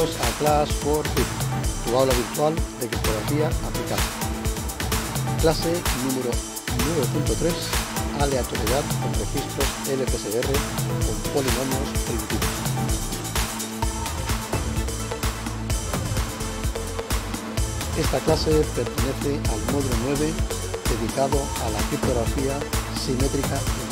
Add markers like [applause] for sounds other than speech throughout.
a Class for tu aula virtual de criptografía aplicada. Clase número 9.3, aleatoriedad con registros LPSR con polinomios primitivos. Esta clase pertenece al módulo 9 dedicado a la criptografía simétrica en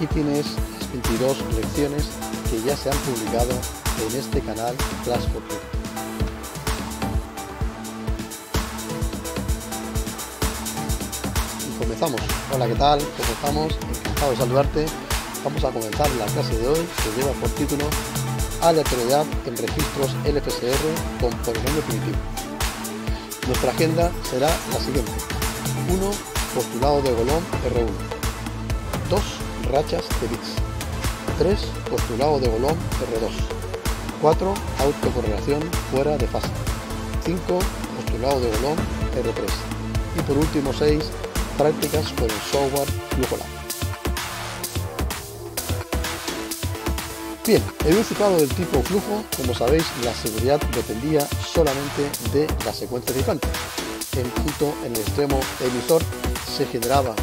Aquí tienes 22 lecciones que ya se han publicado en este canal Class Y comenzamos. Hola, ¿qué tal? ¿Cómo estamos? de saludarte. Vamos a comenzar la clase de hoy que lleva por título la Aleatoriedad en registros LFSR con polinomio primitivo. Nuestra agenda será la siguiente. 1. Postulado de Golón R1. 2 rachas de bits. 3. Postulado de Golón R2. 4. Autocorrelación fuera de fase. 5. Postulado de Golón R3. Y por último 6. Prácticas con el software lab. Bien, en un ciclado del tipo flujo, como sabéis, la seguridad dependía solamente de la secuencia de cifrante. El punto en el extremo emisor se generaba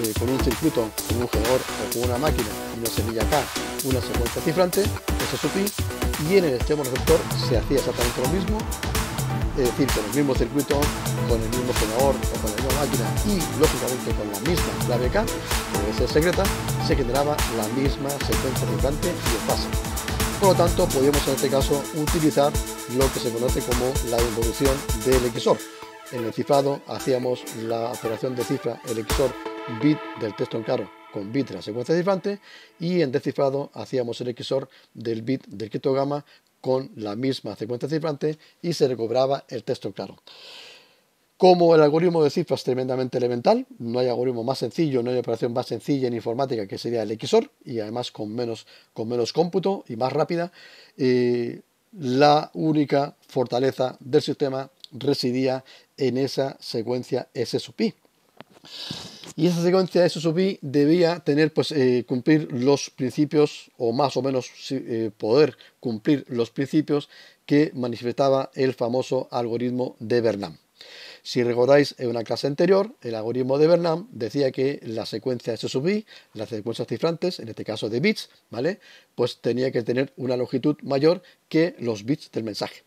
eh, con un circuito, con un generador o con una máquina y semilla veía acá una secuencia cifrante, eso es y en el extremo receptor se hacía exactamente lo mismo, es decir, con el mismo circuito, con el mismo generador o con la misma máquina y lógicamente con la misma clave K, que debe ser secreta, se generaba la misma secuencia cifrante y el paso. Por lo tanto, podíamos en este caso utilizar lo que se conoce como la involución del XOR. En el cifrado hacíamos la operación de cifra el XOR bit del texto en claro con bit de la secuencia cifrante y en descifrado hacíamos el XOR del bit del criptograma con la misma secuencia cifrante y se recobraba el texto en claro. Como el algoritmo de cifras es tremendamente elemental, no hay algoritmo más sencillo, no hay operación más sencilla en informática que sería el XOR y además con menos, con menos cómputo y más rápida, eh, la única fortaleza del sistema residía en esa secuencia S y esa secuencia de i debía tener, pues, eh, cumplir los principios, o más o menos eh, poder cumplir los principios que manifestaba el famoso algoritmo de Bernam. Si recordáis en una clase anterior, el algoritmo de Bernam decía que la secuencia de i, las secuencias cifrantes, en este caso de bits, ¿vale? Pues tenía que tener una longitud mayor que los bits del mensaje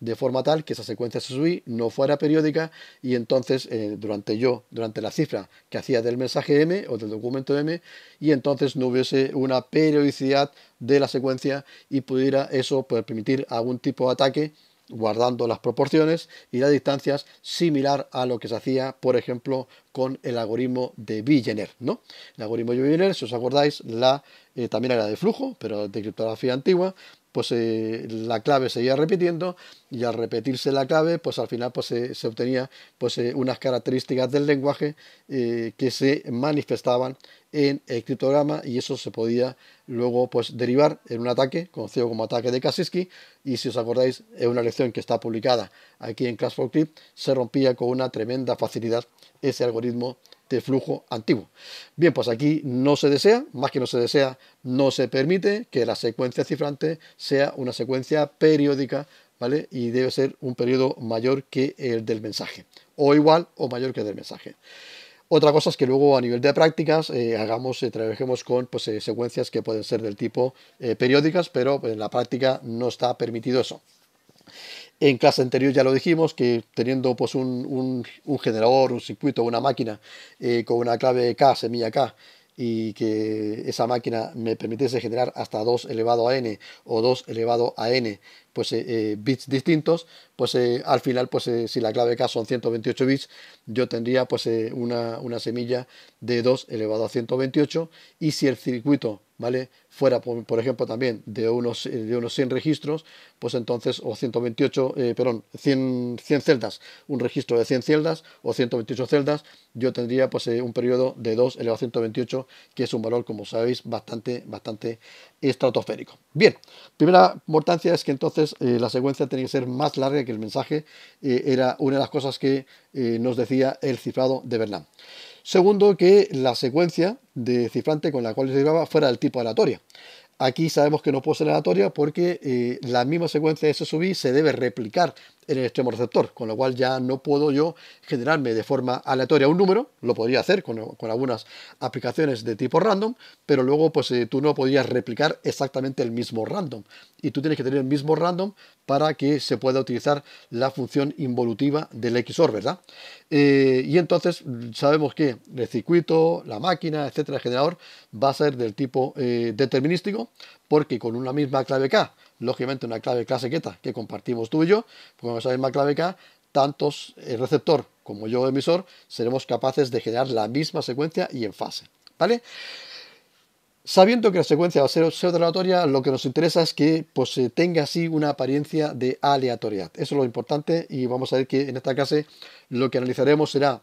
de forma tal que esa secuencia sub no fuera periódica y entonces eh, durante yo, durante la cifra que hacía del mensaje M o del documento M, y entonces no hubiese una periodicidad de la secuencia y pudiera eso pues, permitir algún tipo de ataque guardando las proporciones y las distancias similar a lo que se hacía, por ejemplo, con el algoritmo de Villeneuve. ¿no? El algoritmo de Villeneuve, si os acordáis, la, eh, también era de flujo, pero de criptografía antigua, pues eh, la clave seguía repitiendo y al repetirse la clave, pues al final pues, se obtenía pues, eh, unas características del lenguaje eh, que se manifestaban en el criptograma y eso se podía luego pues, derivar en un ataque conocido como ataque de Kaczynski y si os acordáis es una lección que está publicada aquí en Class for Clip, se rompía con una tremenda facilidad ese algoritmo de este flujo antiguo. Bien, pues aquí no se desea, más que no se desea, no se permite que la secuencia cifrante sea una secuencia periódica, ¿vale? Y debe ser un periodo mayor que el del mensaje, o igual o mayor que el del mensaje. Otra cosa es que luego a nivel de prácticas eh, hagamos, eh, trabajemos con pues, eh, secuencias que pueden ser del tipo periódicas, pero en la práctica no está permitido eso. En clase anterior ya lo dijimos que teniendo pues, un, un, generador, un circuito, una máquina eh, con una clave K, semilla K, y que esa máquina me permitiese generar hasta 2 elevado a n o 2 elevado a n pues, eh, eh, bits distintos, pues eh, al final, pues eh, si la clave K son 128 bits, yo tendría pues eh, una, semilla de 2 elevado a 128 y si el circuito, ¿vale? Fuera, por, ejemplo, también de unos, de unos 100 registros, pues entonces, o 128, perdón, 100, 100, celdas, un registro de 100 celdas o 128 celdas, yo tendría pues un periodo de 2 elevado a 128, que es un valor, como sabéis, bastante, bastante estratosférico. Bien, primera importancia es que entonces la secuencia tiene que ser más larga que el mensaje eh, era una de las cosas que eh, nos decía el cifrado de Berlán. Segundo, que la secuencia de cifrante con la cual se llevaba fuera del tipo aleatoria. Aquí sabemos que no puede ser aleatoria porque eh, la misma secuencia de SSUB se debe replicar en el extremo receptor, con lo cual ya no puedo yo generarme de forma aleatoria un número, lo podría hacer con, algunas aplicaciones de tipo random, pero luego pues eh, tú no podrías replicar exactamente el mismo random y tú tienes que tener el mismo random para que se pueda utilizar la función involutiva del XOR, ¿verdad? Eh, y entonces sabemos que el circuito, la máquina, etcétera, el generador va a ser del tipo eh, determinístico porque con una misma clave K lógicamente una clave K que compartimos tú y yo, pues con esa misma clave K, tantos el eh, receptor como yo emisor seremos capaces de generar la misma secuencia y en fase. ¿Vale? Sabiendo que la secuencia va a ser pseudo-aleatoria, lo que nos interesa es que pues, tenga así una apariencia de aleatoriedad. Eso es lo importante y vamos a ver que en esta clase lo que analizaremos será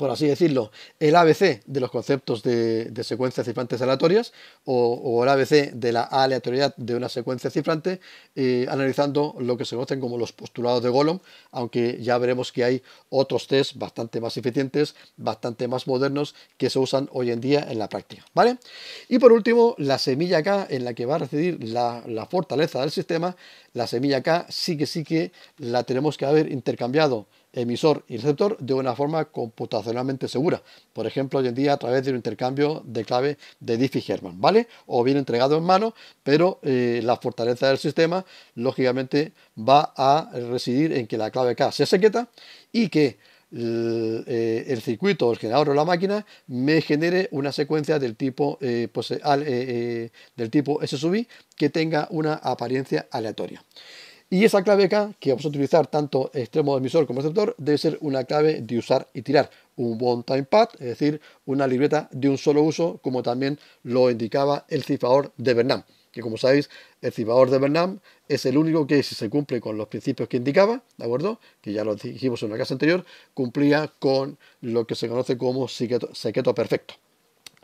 por así decirlo, el ABC de los conceptos de, secuencias cifrantes aleatorias o, el ABC de la aleatoriedad de una secuencia cifrante, eh, analizando lo que se conocen como los postulados de Gollum, aunque ya veremos que hay otros test bastante más eficientes, bastante más modernos que se usan hoy en día en la práctica. ¿vale? Y por último, la semilla K en la que va a recibir la, la fortaleza del sistema, la semilla K sí que sí que la tenemos que haber intercambiado emisor y receptor de una forma computacionalmente segura. Por ejemplo, hoy en día a través de un intercambio de clave de Diffie-Hellman, ¿vale? O bien entregado en mano, pero eh, la fortaleza del sistema, lógicamente, va a residir en que la clave K se secreta y que eh, eh, el, circuito el generador o la máquina me genere una secuencia del tipo, pues, del tipo S que tenga una apariencia aleatoria. Y esa clave acá que vamos a utilizar tanto extremo emisor como receptor, debe ser una clave de usar y tirar, un one-time pad, es decir, una libreta de un solo uso, como también lo indicaba el cifrador de Bernam, que como sabéis, el cifador de Bernam es el único que, si se cumple con los principios que indicaba, ¿de acuerdo? Que ya lo dijimos en la clase anterior, cumplía con lo que se conoce como secreto, perfecto.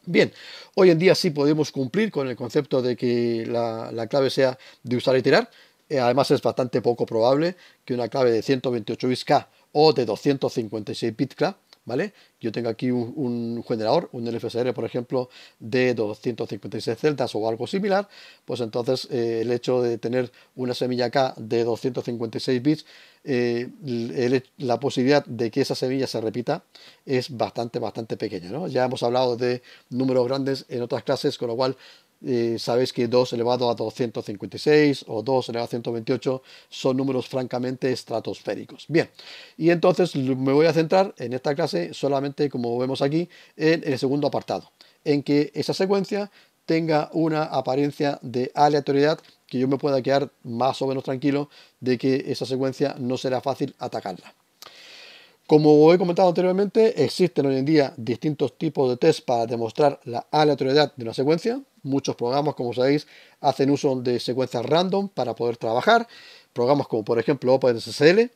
Bien, hoy en día sí podemos cumplir con el concepto de que la, clave sea de usar y tirar, eh, además es bastante poco probable que una clave de 128 bits K o de 256 bits K, ¿vale? Yo tengo aquí un, generador, un LFSR por ejemplo, de 256 celdas o algo similar, pues entonces eh, el hecho de tener una semilla K de 256 bits, eh, la posibilidad de que esa semilla se repita es bastante, bastante pequeña, ¿no? Ya hemos hablado de números grandes en otras clases, con lo cual eh, sabéis que 2 elevado a 256 o 2 elevado a 128 son números francamente estratosféricos. Bien, y entonces me voy a centrar en esta clase solamente, como vemos aquí, en el segundo apartado, en que esa secuencia tenga una apariencia de aleatoriedad que yo me pueda quedar más o menos tranquilo de que esa secuencia no será fácil atacarla. Como he comentado anteriormente, existen hoy en día distintos tipos de test para demostrar la aleatoriedad de una secuencia, Muchos programas, como sabéis, hacen uso de secuencias random para poder trabajar. Programas como por ejemplo OpenSSL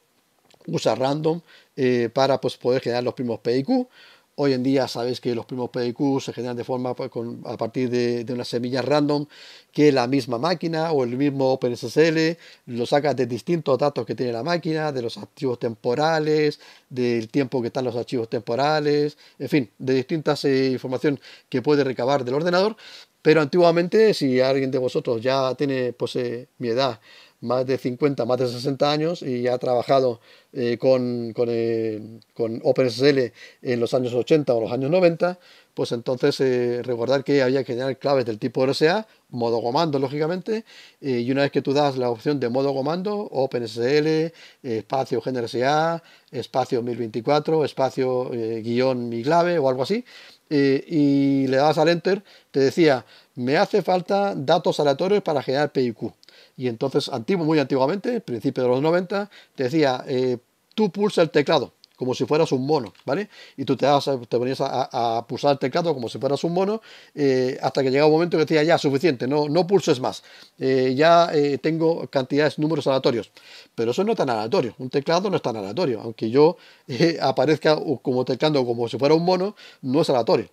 usa random eh, para pues, poder generar los primos PIQ. Hoy en día sabéis que los primos PIQ se generan de forma pues, a partir de, una semilla random que la misma máquina o el mismo OpenSSL lo saca de distintos datos que tiene la máquina, de los archivos temporales, del tiempo que están los archivos temporales, en fin, de distintas eh, información que puede recabar del ordenador pero antiguamente, si alguien de vosotros ya tiene, pues, eh, mi edad, más de 50, más de 60 años y ha trabajado eh, con, eh, con, OpenSSL en los años 80 o los años 90, pues entonces recordar que había que generar claves del tipo RSA, modo comando lógicamente, y una vez que tú das la opción de modo comando, OpenSSL, espacio GNRSA, espacio 1024, espacio guión mi clave o algo así, eh, y le dabas al enter, te decía, me hace falta datos aleatorios para generar PIQ. Y entonces, antiguo, muy antiguamente, principios de los 90, te decía, eh, tú pulsa el teclado como si fueras un mono, ¿vale? Y tú te, te ponías a, pulsar el teclado como si fueras un mono, eh, hasta que llegaba un momento que decía, ya, suficiente, no, no pulses más, eh, ya eh, tengo cantidades, números aleatorios. Pero eso no es tan aleatorio, un teclado no es tan aleatorio, aunque yo [laughs] aparezca como teclando como si fuera un mono, no es aleatorio.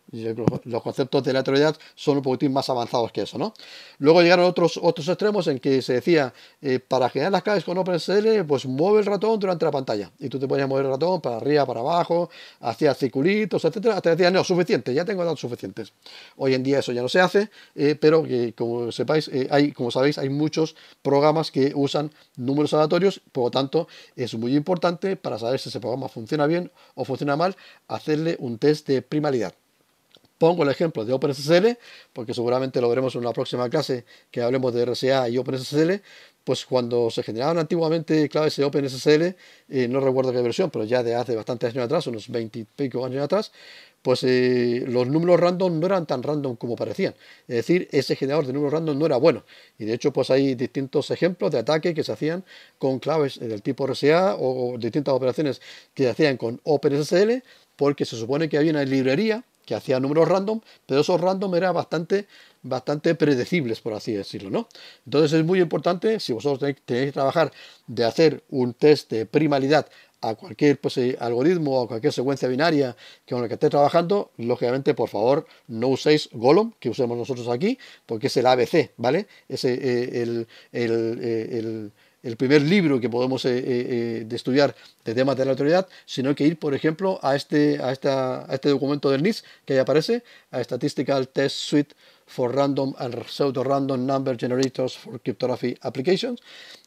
Los conceptos de aleatoriedad son un poquitín más avanzados que eso, ¿no? Luego llegaron otros, otros extremos en que se decía, para generar las claves con OpenSL, pues mueve el ratón durante la pantalla, y tú te ponías a mover el ratón para arriba, para abajo, hacía circulitos, etcétera, hasta decía, no, suficiente, ya tengo datos suficientes. Hoy en día eso ya no se hace, eh, pero como sepáis, eh, hay, como sabéis, hay muchos programas que usan números aleatorios, por lo tanto, es muy importante para saber si ese programa funciona bien o funciona mal, hacerle un test de primalidad. Pongo el ejemplo de OpenSSL, porque seguramente lo veremos en una próxima clase que hablemos de RSA y OpenSSL. Pues cuando se generaban antiguamente claves de OpenSSL, eh, no recuerdo qué versión, pero ya de hace bastantes años atrás, unos 20 y pico años atrás, pues eh, los números random no eran tan random como parecían. Es decir, ese generador de números random no era bueno. Y de hecho, pues hay distintos ejemplos de ataques que se hacían con claves eh, del tipo RSA o distintas operaciones que se hacían con OpenSSL, porque se supone que había una librería que hacía números random, pero esos random eran bastante, bastante predecibles, por así decirlo, ¿no? Entonces es muy importante, si vosotros tenéis, que trabajar de hacer un test de primalidad a cualquier pues, eh, algoritmo o a cualquier secuencia binaria con la que estéis trabajando, lógicamente, por favor, no uséis Golem, que usemos nosotros aquí, porque es el ABC, ¿vale? Es eh, el, el eh, el primer libro que podemos eh, eh, eh, estudiar de temas de la autoridad, sino que ir, por ejemplo, a este, a, esta, a este documento del NIS que ahí aparece, a Statistical Test Suite for Random and Pseudo-Random Number Generators for Cryptography Applications.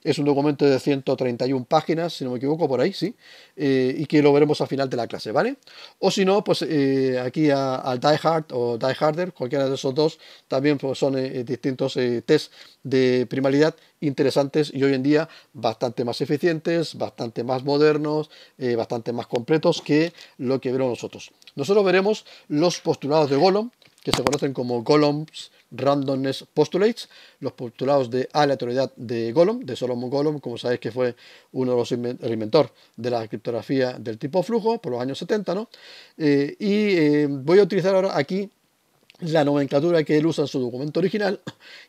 Es un documento de 131 páginas, si no me equivoco, por ahí, sí, eh, y que lo veremos al final de la clase, ¿vale? O si no, pues eh, aquí al Die Hard o Die Harder, cualquiera de esos dos, también pues, son eh, distintos test de primalidad interesantes y hoy en día bastante más eficientes, bastante más modernos, bastante más completos que lo que veremos nosotros. Nosotros veremos los postulados de Golom, que se conocen como Gollum's Randomness Postulates, los postulados de aleatoriedad de Gollum, de Solomon Gollum, como sabéis que fue uno de los inventores de la criptografía del tipo flujo por los años 70, ¿no? Eh, y eh, voy a utilizar ahora aquí la nomenclatura que él usa en su documento original,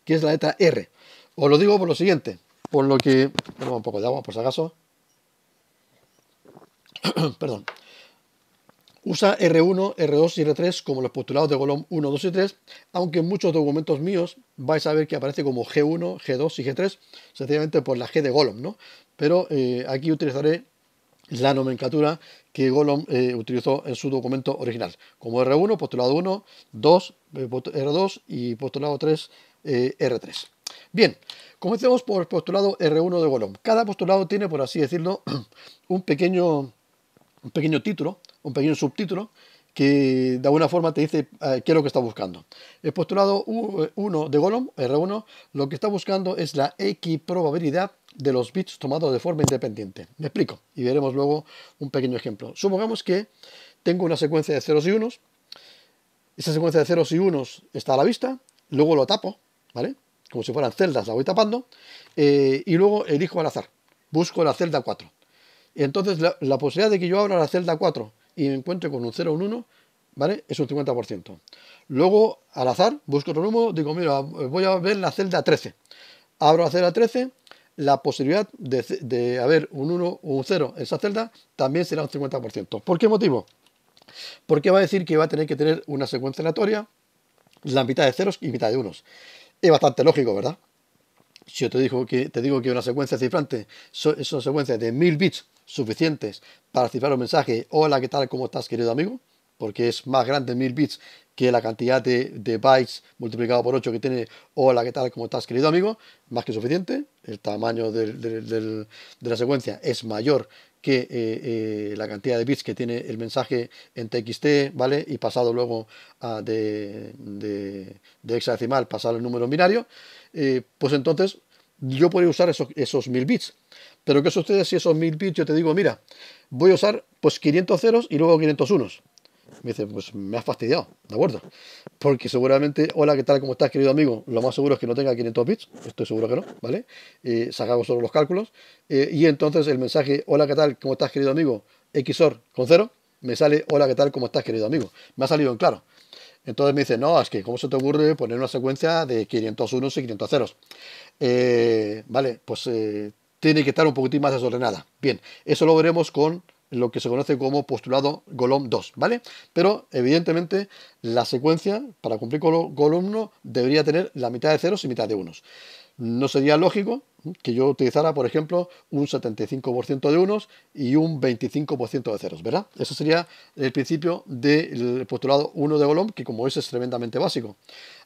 que es la letra R. Os lo digo por lo siguiente, por lo que... Tenemos un poco de agua, por si acaso. [clears throat] Perdón. Usa R1, R2 y R3 como los postulados de Golom 1, 2 y 3, aunque en muchos documentos míos vais a ver que aparece como G1, G2 y G3, sencillamente por la G de Golom, ¿no? Pero eh, aquí utilizaré la nomenclatura que Golom eh, utilizó en su documento original, como R1, postulado 1, 2, R2 y postulado 3, eh, R3. Bien, comencemos por el postulado R1 de Golom. Cada postulado tiene, por así decirlo, [clears throat] un pequeño un pequeño título, un pequeño subtítulo que de alguna forma te dice eh, qué es lo que está buscando. El postulado 1 eh, de Gollum, R1, lo que está buscando es la equiprobabilidad de los bits tomados de forma independiente. Me explico y veremos luego un pequeño ejemplo. Supongamos que tengo una secuencia de ceros y unos. Esa secuencia de ceros y unos está a la vista, luego lo tapo, ¿vale? Como si fueran celdas, la voy tapando, eh, y luego elijo al azar. Busco la celda 4. Entonces, la, posibilidad de que yo abra la celda 4 y me encuentre con un 0 o un 1, ¿vale? Es un 50%. Luego, al azar, busco otro número, digo, mira, voy a ver la celda 13. Abro la celda 13, la posibilidad de, de haber un 1 o un 0 en esa celda también será un 50%. ¿Por qué motivo? Porque va a decir que va a tener que tener una secuencia aleatoria, la mitad de ceros y mitad de unos. Es bastante lógico, ¿verdad? Si yo te digo que, te digo que una secuencia cifrante es una secuencia de 1000 bits suficientes para cifrar un mensaje, hola, ¿qué tal? ¿Cómo estás, querido amigo? Porque es más grande 1000 bits que la cantidad de, de, bytes multiplicado por 8 que tiene, hola, ¿qué tal? ¿Cómo estás, querido amigo? Más que suficiente. El tamaño de la secuencia es mayor que eh, eh, la cantidad de bits que tiene el mensaje en TXT, ¿vale? Y pasado luego de, de, hexadecimal, pasado el número binario, eh, pues entonces yo podría usar esos, esos 1000 bits. Pero ¿qué sucede si esos 1000 bits yo te digo, mira, voy a usar pues 500 ceros y luego 500 unos? me dice, pues me has fastidiado, ¿de acuerdo? Porque seguramente, hola, ¿qué tal? ¿Cómo estás, querido amigo? Lo más seguro es que no tenga 500 bits, estoy seguro que no, ¿vale? sacamos solo los cálculos. Eh, y entonces el mensaje, hola, ¿qué tal? ¿Cómo estás, querido amigo? XOR con cero, me sale, hola, ¿qué tal? ¿Cómo estás, querido amigo? Me ha salido en claro. Entonces me dice, no, es que ¿cómo se te ocurre poner una secuencia de 501 y 500 ceros? Eh, vale, pues eh, tiene que estar un poquitín más desordenada. Bien, eso lo veremos con lo que se conoce como postulado Golom 2, ¿vale? Pero evidentemente la secuencia para cumplir con Golom 1 debería tener la mitad de ceros y mitad de unos. No sería lógico que yo utilizara, por ejemplo, un 75% de unos y un 25% de ceros, ¿verdad? Ese sería el principio del postulado 1 de Golomb, que como es es tremendamente básico.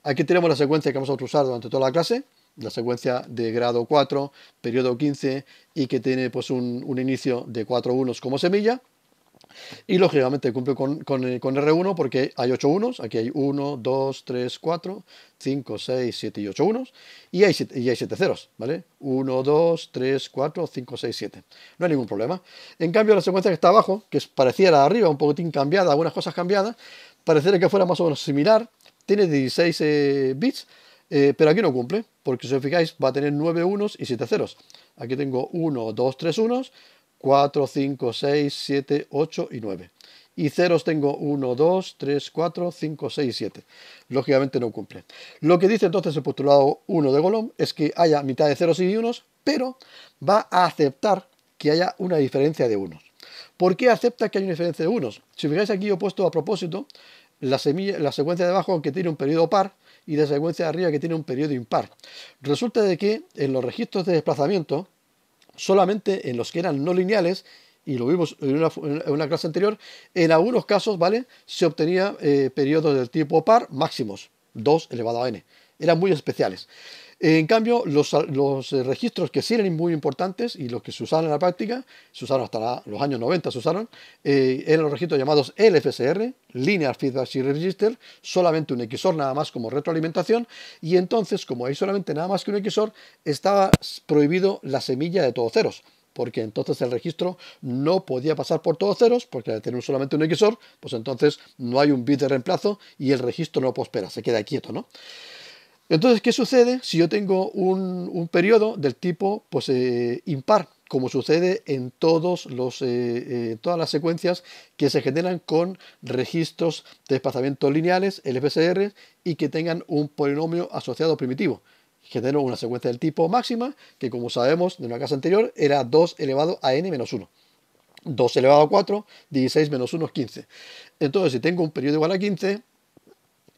Aquí tenemos la secuencia que vamos a usar durante toda la clase, la secuencia de grado 4, periodo 15 y que tiene pues un, inicio de 4 unos como semilla. Y lógicamente cumple con, eh, R1 porque hay 8 unos, aquí hay 1, 2, 3, 4, 5, 6, 7 y 8 unos, y hay 7, ceros, ¿vale? 1, 2, 3, 4, 5, 6, 7. No hay ningún problema. En cambio, la secuencia que está abajo, que es pareciera arriba, un poquitín cambiada, algunas cosas cambiadas, pareciera que fuera más o menos similar, tiene 16 eh, bits, eh, pero aquí no cumple porque si os fijáis va a tener 9 unos y 7 ceros. Aquí tengo 1, 2, 3 unos, 4, 5, 6, 7, 8 y 9. Y ceros tengo 1, 2, 3, 4, 5, 6, 7. Lógicamente no cumple. Lo que dice entonces el postulado 1 de Golón es que haya mitad de ceros y unos, pero va a aceptar que haya una diferencia de unos. ¿Por qué acepta que hay una diferencia de unos? Si fijáis aquí yo he puesto a propósito la, la secuencia de abajo que tiene un periodo par, y de secuencia de arriba que tiene un periodo impar. Resulta de que en los registros de desplazamiento, solamente en los que eran no lineales, y lo vimos en una, clase anterior, en algunos casos, ¿vale? Se obtenía eh, periodos del tipo par máximos, 2 elevado a n. Eran muy especiales. Eh, en cambio, los, eh, registros que sí eran muy importantes y los que se usaron en la práctica, se usaron hasta los años 90, se usaron, eh, eran los registros llamados LFSR, Linear Feedback Register, solamente un XOR nada más como retroalimentación, y entonces, como hay solamente nada más que un XOR, estaba prohibido la semilla de todos ceros porque entonces el registro no podía pasar por todos ceros, porque al tener solamente un XOR, pues entonces no hay un bit de reemplazo y el registro no prospera, se queda quieto, ¿no? Entonces, ¿qué sucede si yo tengo un, periodo del tipo pues, eh, impar, como sucede en todos los, eh, eh, todas las secuencias que se generan con registros de desplazamientos lineales, LFSR, y que tengan un polinomio asociado primitivo? Genero una secuencia del tipo máxima, que como sabemos de una casa anterior era 2 elevado a n menos 1. 2 elevado a 4, 16 menos 1 es 15. Entonces, si tengo un periodo igual a 15,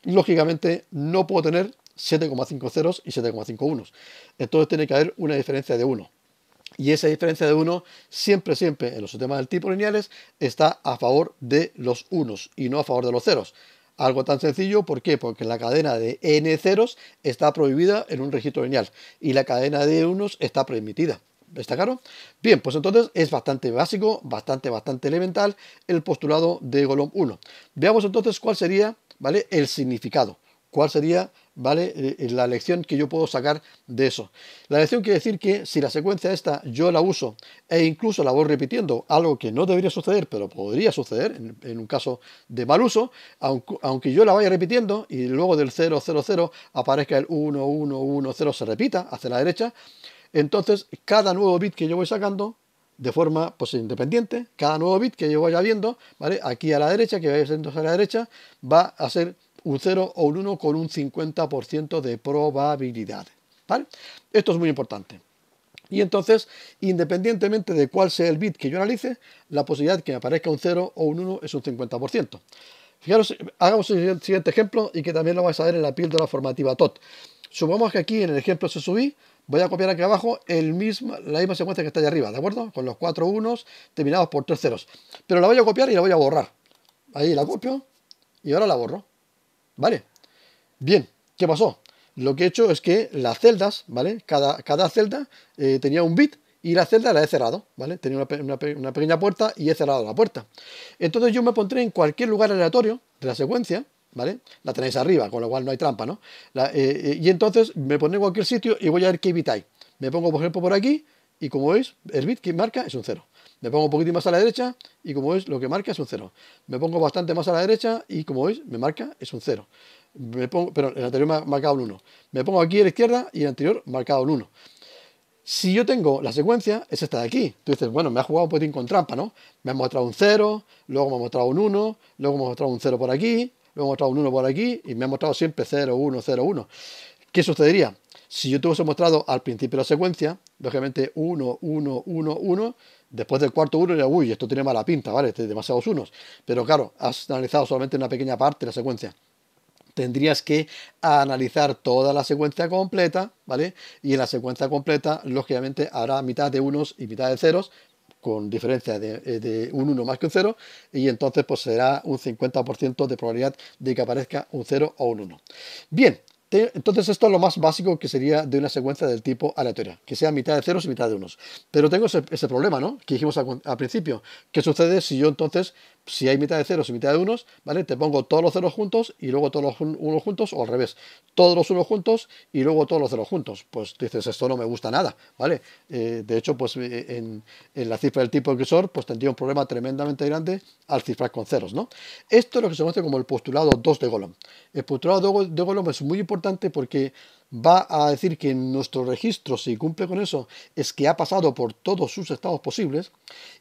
lógicamente no puedo tener 7,5 ceros y 7,5 unos. Entonces tiene que haber una diferencia de 1. Y esa diferencia de 1 siempre, siempre en los sistemas del tipo lineales está a favor de los unos y no a favor de los ceros. Algo tan sencillo, ¿por qué? Porque la cadena de n ceros está prohibida en un registro lineal y la cadena de unos está permitida. ¿Está claro? Bien, pues entonces es bastante básico, bastante, bastante elemental el postulado de Golomb 1. Veamos entonces cuál sería ¿vale? el significado cuál sería ¿vale? Eh, eh, la lección que yo puedo sacar de eso. La lección quiere decir que si la secuencia esta yo la uso e incluso la voy repitiendo, algo que no debería suceder, pero podría suceder en, un caso de mal uso, aunque, yo la vaya repitiendo y luego del 0, 0, 0 aparezca el 1, 1, 1, 0, se repita hacia la derecha, entonces cada nuevo bit que yo voy sacando de forma pues, independiente, cada nuevo bit que yo vaya viendo, ¿vale? aquí a la derecha, que vaya siendo hacia la derecha, va a ser un 0 o un 1 con un 50% de probabilidad. ¿vale? Esto es muy importante. Y entonces, independientemente de cuál sea el bit que yo analice, la posibilidad de que me aparezca un 0 o un 1 es un 50%. Fijaros, hagamos el siguiente ejemplo y que también lo vais a ver en la píldora formativa TOT. Supongamos que aquí en el ejemplo se subí, voy a copiar aquí abajo el mismo, la misma secuencia que está allá arriba, ¿de acuerdo? Con los cuatro unos terminados por tres ceros. Pero la voy a copiar y la voy a borrar. Ahí la copio y ahora la borro. ¿Vale? Bien, ¿qué pasó? Lo que he hecho es que las celdas, ¿vale? Cada, cada celda eh, tenía un bit y la celda la he cerrado, ¿vale? Tenía una, pequeña puerta y he cerrado la puerta. Entonces yo me pondré en cualquier lugar aleatorio de la secuencia, ¿vale? La tenéis arriba, con lo cual no hay trampa, ¿no? Eh, eh, y entonces me pondré en cualquier sitio y voy a ver qué bit hay. Me pongo, por ejemplo, por aquí y como veis, el bit que marca es un 0. Me pongo un poquito más a la derecha y como veis lo que marca es un 0. Me pongo bastante más a la derecha y como veis me marca es un 0. pero el anterior me ha marcado un 1. Me pongo aquí a la izquierda y el anterior marcado un 1. Si yo tengo la secuencia, es esta de aquí. Tú dices, bueno, me ha jugado un poquitín con trampa, ¿no? Me ha mostrado un 0, luego me ha mostrado un 1, luego me ha mostrado un 0 por aquí, luego me ha mostrado un 1 por aquí y me ha mostrado siempre 0, 1, 0, 1. ¿Qué sucedería? Si yo te hubiese mostrado al principio la secuencia, lógicamente 1, 1, 1, 1, después del cuarto 1 era, uy, esto tiene mala pinta, ¿vale? Este demasiados unos. Pero claro, has analizado solamente una pequeña parte de la secuencia tendrías que analizar toda la secuencia completa, ¿vale? Y en la secuencia completa, lógicamente, habrá mitad de unos y mitad de ceros, con diferencia de, eh, de un 1 más que un 0, y entonces pues será un 50% de probabilidad de que aparezca un 0 o un 1. Bien, entonces esto es lo más básico que sería de una secuencia del tipo aleatoria, que sea mitad de ceros y mitad de unos. Pero tengo ese, problema, ¿no? Que dijimos al, principio. ¿Qué sucede si yo entonces si hay mitad de ceros y mitad de unos, ¿vale? Te pongo todos los ceros juntos y luego todos los unos juntos, o al revés, todos los unos juntos y luego todos los ceros juntos. Pues dices, esto no me gusta nada, ¿vale? Eh, de hecho, pues eh, en, la cifra del tipo de pues tendría un problema tremendamente grande al cifrar con ceros, ¿no? Esto es lo que se conoce como el postulado 2 de Gollum. El postulado de Gollum es muy importante porque va a decir que nuestro registro, si cumple con eso, es que ha pasado por todos sus estados posibles.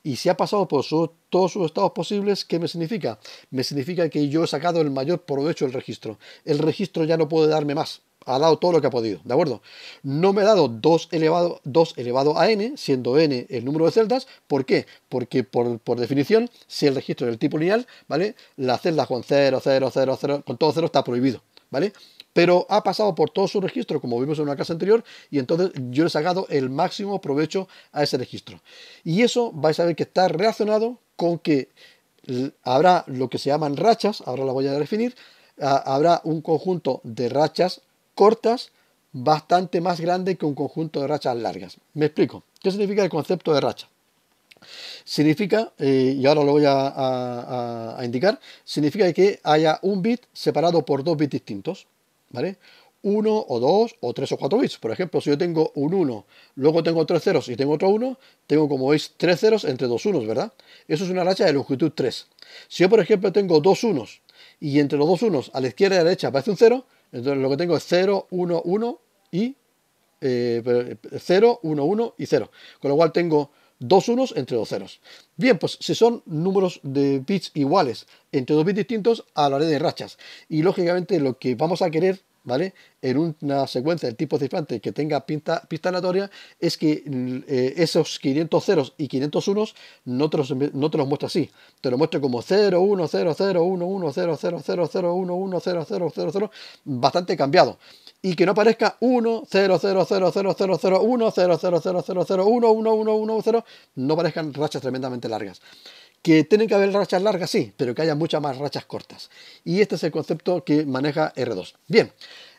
Y si ha pasado por todos sus estados posibles, ¿qué me significa? Me significa que yo he sacado el mayor provecho del registro. El registro ya no puede darme más. Ha dado todo lo que ha podido, ¿de acuerdo? No me ha dado 2 elevado, elevado a n, siendo n el número de celdas. ¿Por qué? Porque por, definición, si el registro es del tipo lineal, ¿vale? La celda con 0, 0, 0, 0, con todo 0 está prohibido, ¿vale? pero ha pasado por todo su registro, como vimos en una casa anterior, y entonces yo le he sacado el máximo provecho a ese registro. Y eso vais a ver que está relacionado con que habrá lo que se llaman rachas, ahora la voy a definir, habrá un conjunto de rachas cortas bastante más grande que un conjunto de rachas largas. Me explico. ¿Qué significa el concepto de racha? Significa, eh, y ahora lo voy a indicar, significa que haya un bit separado por dos bits distintos. ¿vale? 1 o 2 o 3 o 4 bits. Por ejemplo, si yo tengo un 1, luego tengo 3 ceros y tengo otro 1, tengo como veis 3 ceros entre 2 unos, ¿verdad? Eso es una racha de longitud 3. Si yo, por ejemplo, tengo 2 unos y entre los dos unos a la izquierda y a la derecha aparece un 0, entonces lo que tengo es 0, 1, 1 y 0, 1, 1 y 0. Con lo cual tengo dos unos entre dos ceros. Bien, pues si son números de bits iguales entre dos bits distintos, a la hablaré de rachas. Y lógicamente lo que vamos a querer, ¿vale? En una secuencia del tipo cifrante que tenga pinta pista aleatoria, es que mm, eh, esos 500 ceros y 500 unos no te los, no te los muestra así. Te lo muestro como 0, 1, 0, 0, 1, 1, 0, 0, 0, 0, 1, 1, 0, 0, 0, 0, bastante cambiado y que no aparezca 1, 0, 0, 0, 0, 0, 0, 1, 0, 0, 0, 0, 0, 1, 1, 1, 1, no aparezcan rachas tremendamente largas. Que tienen que haber rachas largas, sí, pero que haya muchas más rachas cortas. Y este es el concepto que maneja R2. Bien,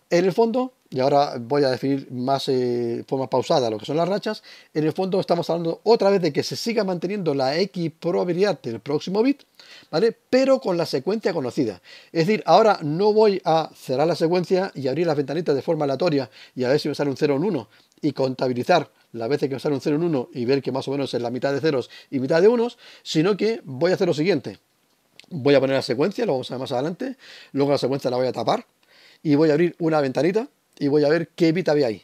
en el fondo, y ahora voy a definir más eh, forma pausada lo que son las rachas, en el fondo estamos hablando otra vez de que se siga manteniendo la X probabilidad del próximo bit, ¿vale? Pero con la secuencia conocida. Es decir, ahora no voy a cerrar la secuencia y abrir las ventanitas de forma aleatoria y a ver si me sale un 0 en 1 y contabilizar las veces que me sale un 0 en 1 y ver que más o menos es la mitad de ceros y mitad de unos, sino que voy a hacer lo siguiente. Voy a poner la secuencia, lo vamos a ver más adelante, luego la secuencia la voy a tapar y voy a abrir una ventanita y voy a ver qué bit había ahí.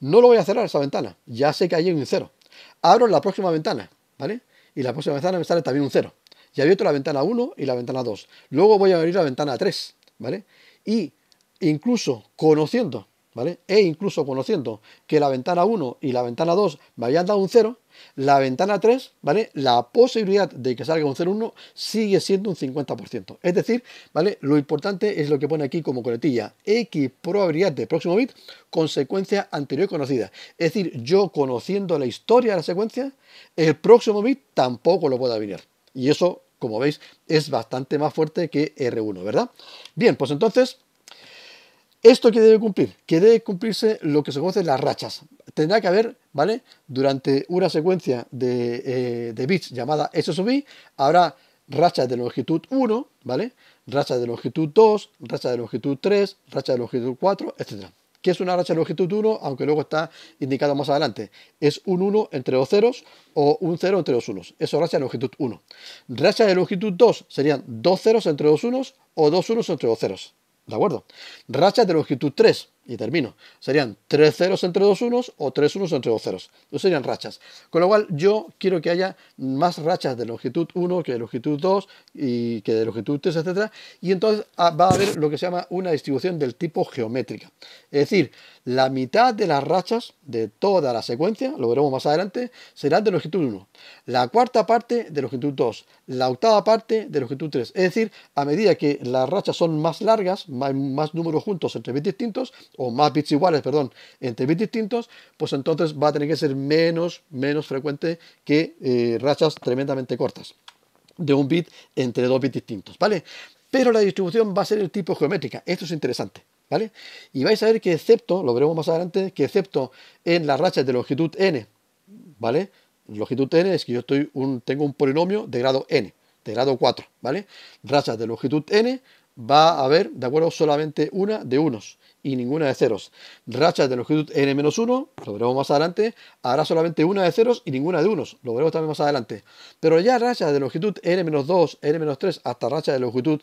No lo voy a cerrar esa ventana, ya sé que ahí hay un 0. Abro la próxima ventana, ¿vale? Y la próxima ventana me sale también un cero. Ya abierto la ventana 1 y la ventana 2. Luego voy a abrir la ventana 3, ¿vale? Y incluso conociendo ¿vale? E incluso conociendo que la ventana 1 y la ventana 2 me hayan dado un 0, la ventana 3, ¿vale? La posibilidad de que salga un 0,1 sigue siendo un 50%. Es decir, ¿vale? Lo importante es lo que pone aquí como coletilla. X probabilidad de próximo bit, consecuencia anterior conocida. Es decir, yo conociendo la historia de la secuencia, el próximo bit tampoco lo puedo adivinar. Y eso, como veis, es bastante más fuerte que R1, ¿verdad? Bien, pues entonces ¿Esto que debe cumplir? Que debe cumplirse lo que se conoce las rachas. Tendrá que haber, ¿vale? Durante una secuencia de, eh, bits llamada S habrá rachas de longitud 1, ¿vale? Rachas de longitud 2, rachas de longitud 3, rachas de longitud 4, etc. ¿Qué es una racha de longitud 1? Aunque luego está indicado más adelante. Es un 1 entre dos ceros o un 0 entre dos unos. Eso es racha de longitud 1. Rachas de longitud 2 serían dos ceros entre dos unos o dos unos entre dos ceros. ¿De acuerdo? Racha de longitud 3 y termino. Serían tres ceros entre dos unos o tres unos entre dos ceros. Entonces serían rachas. Con lo cual yo quiero que haya más rachas de longitud 1 que de longitud 2 y que de longitud 3, etc. Y entonces ah, va a haber lo que se llama una distribución del tipo geométrica. Es decir, la mitad de las rachas de toda la secuencia, lo veremos más adelante, serán de longitud 1. La cuarta parte de longitud 2. La octava parte de longitud 3. Es decir, a medida que las rachas son más largas, más, números juntos entre bits distintos, o más bits iguales, perdón, entre bits distintos, pues entonces va a tener que ser menos, menos frecuente que eh, rachas tremendamente cortas de un bit entre dos bits distintos, ¿vale? Pero la distribución va a ser el tipo geométrica, esto es interesante, ¿vale? Y vais a ver que excepto, lo veremos más adelante, que excepto en las rachas de longitud n, ¿vale? Longitud n es que yo estoy un, tengo un polinomio de grado n, de grado 4, ¿vale? Rachas de longitud n va a haber, ¿de acuerdo? Solamente una de unos y ninguna de ceros. Rachas de longitud n 1, lo veremos más adelante. Habrá solamente una de ceros y ninguna de unos, lo veremos también más adelante. Pero ya rachas de longitud n 2, n 3, hasta rachas de longitud